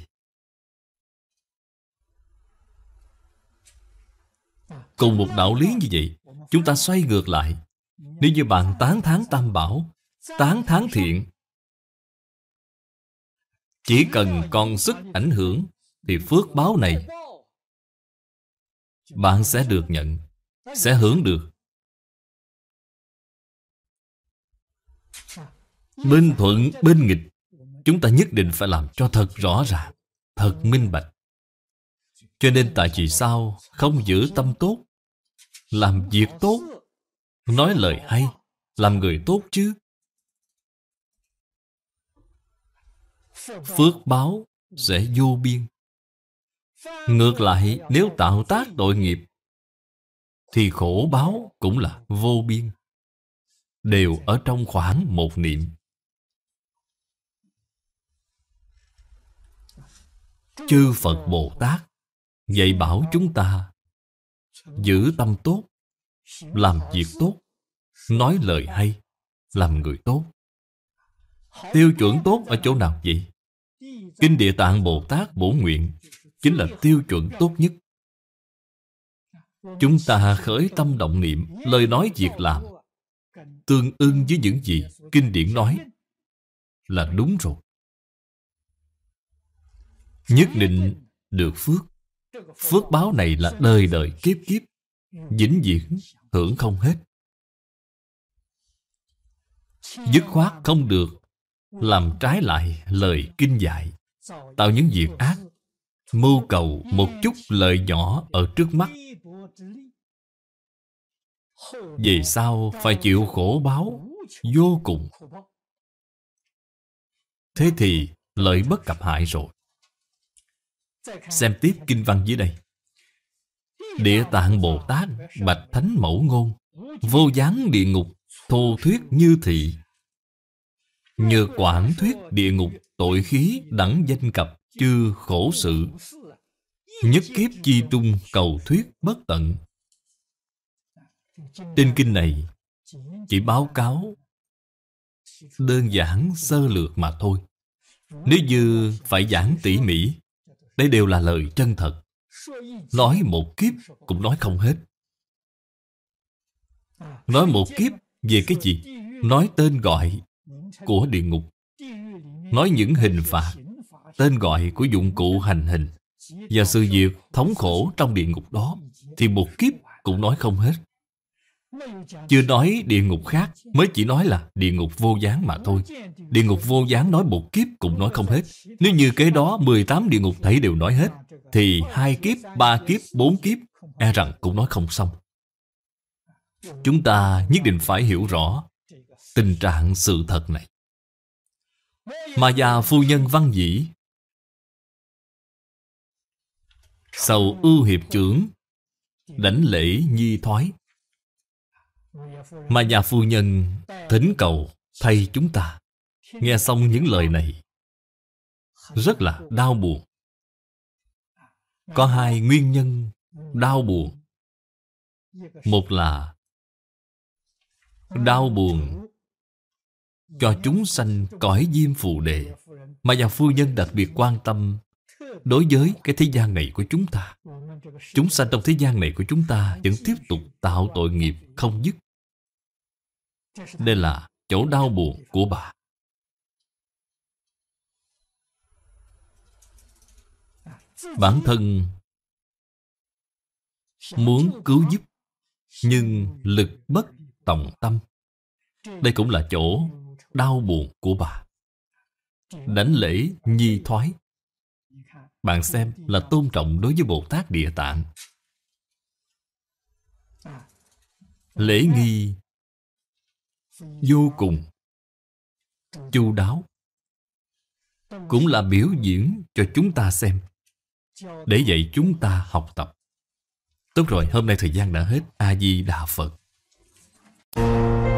Cùng một đạo lý như vậy, chúng ta xoay ngược lại. Nếu như bạn tán thán tam bảo, tán thán thiện, chỉ cần còn sức ảnh hưởng thì phước báo này bạn sẽ được nhận, sẽ hưởng được. Bên thuận, bên nghịch Chúng ta nhất định phải làm cho thật rõ ràng Thật minh bạch Cho nên tại vì sao Không giữ tâm tốt Làm việc tốt Nói lời hay Làm người tốt chứ Phước báo sẽ vô biên Ngược lại nếu tạo tác tội nghiệp Thì khổ báo cũng là vô biên Đều ở trong khoảng một niệm chư Phật Bồ Tát dạy bảo chúng ta giữ tâm tốt, làm việc tốt, nói lời hay, làm người tốt. Tiêu chuẩn tốt ở chỗ nào vậy? Kinh Địa Tạng Bồ Tát Bổ Nguyện chính là tiêu chuẩn tốt nhất. Chúng ta khởi tâm động niệm, lời nói việc làm tương ưng với những gì kinh điển nói là đúng rồi nhất định được phước phước báo này là đời đời kiếp kiếp vĩnh viễn hưởng không hết dứt khoát không được làm trái lại lời kinh dạy tạo những việc ác mưu cầu một chút lợi nhỏ ở trước mắt về sau phải chịu khổ báo vô cùng thế thì lợi bất cập hại rồi Xem tiếp kinh văn dưới đây Địa tạng Bồ Tát Bạch Thánh Mẫu Ngôn Vô gián địa ngục Thô thuyết như thị nhờ quảng thuyết địa ngục Tội khí đẳng danh cập Chư khổ sự Nhất kiếp chi trung cầu thuyết bất tận Trên kinh này Chỉ báo cáo Đơn giản sơ lược mà thôi Nếu như phải giảng tỉ mỉ đây đều là lời chân thật. Nói một kiếp cũng nói không hết. Nói một kiếp về cái gì? Nói tên gọi của địa ngục. Nói những hình phạt, tên gọi của dụng cụ hành hình. Và sự việc thống khổ trong địa ngục đó thì một kiếp cũng nói không hết. Chưa nói địa ngục khác Mới chỉ nói là địa ngục vô gián mà thôi Địa ngục vô gián nói một kiếp cũng nói không hết Nếu như kế đó 18 địa ngục thấy đều nói hết Thì hai kiếp, ba kiếp, bốn kiếp E rằng cũng nói không xong Chúng ta nhất định phải hiểu rõ Tình trạng sự thật này Mà già phu nhân văn dĩ Sầu ưu hiệp trưởng Đảnh lễ nhi thoái mà nhà phu nhân thỉnh cầu thay chúng ta Nghe xong những lời này Rất là đau buồn Có hai nguyên nhân đau buồn Một là Đau buồn Cho chúng sanh cõi diêm phù đề Mà nhà phu nhân đặc biệt quan tâm Đối với cái thế gian này của chúng ta Chúng sanh trong thế gian này của chúng ta Vẫn tiếp tục tạo tội nghiệp không dứt đây là chỗ đau buồn của bà. Bản thân muốn cứu giúp nhưng lực bất tòng tâm. Đây cũng là chỗ đau buồn của bà. Đánh lễ nhi thoái. Bạn xem là tôn trọng đối với Bồ Tát Địa Tạng. Lễ nghi vô cùng chu đáo cũng là biểu diễn cho chúng ta xem để dạy chúng ta học tập tốt rồi hôm nay thời gian đã hết a di đà phật Thank you.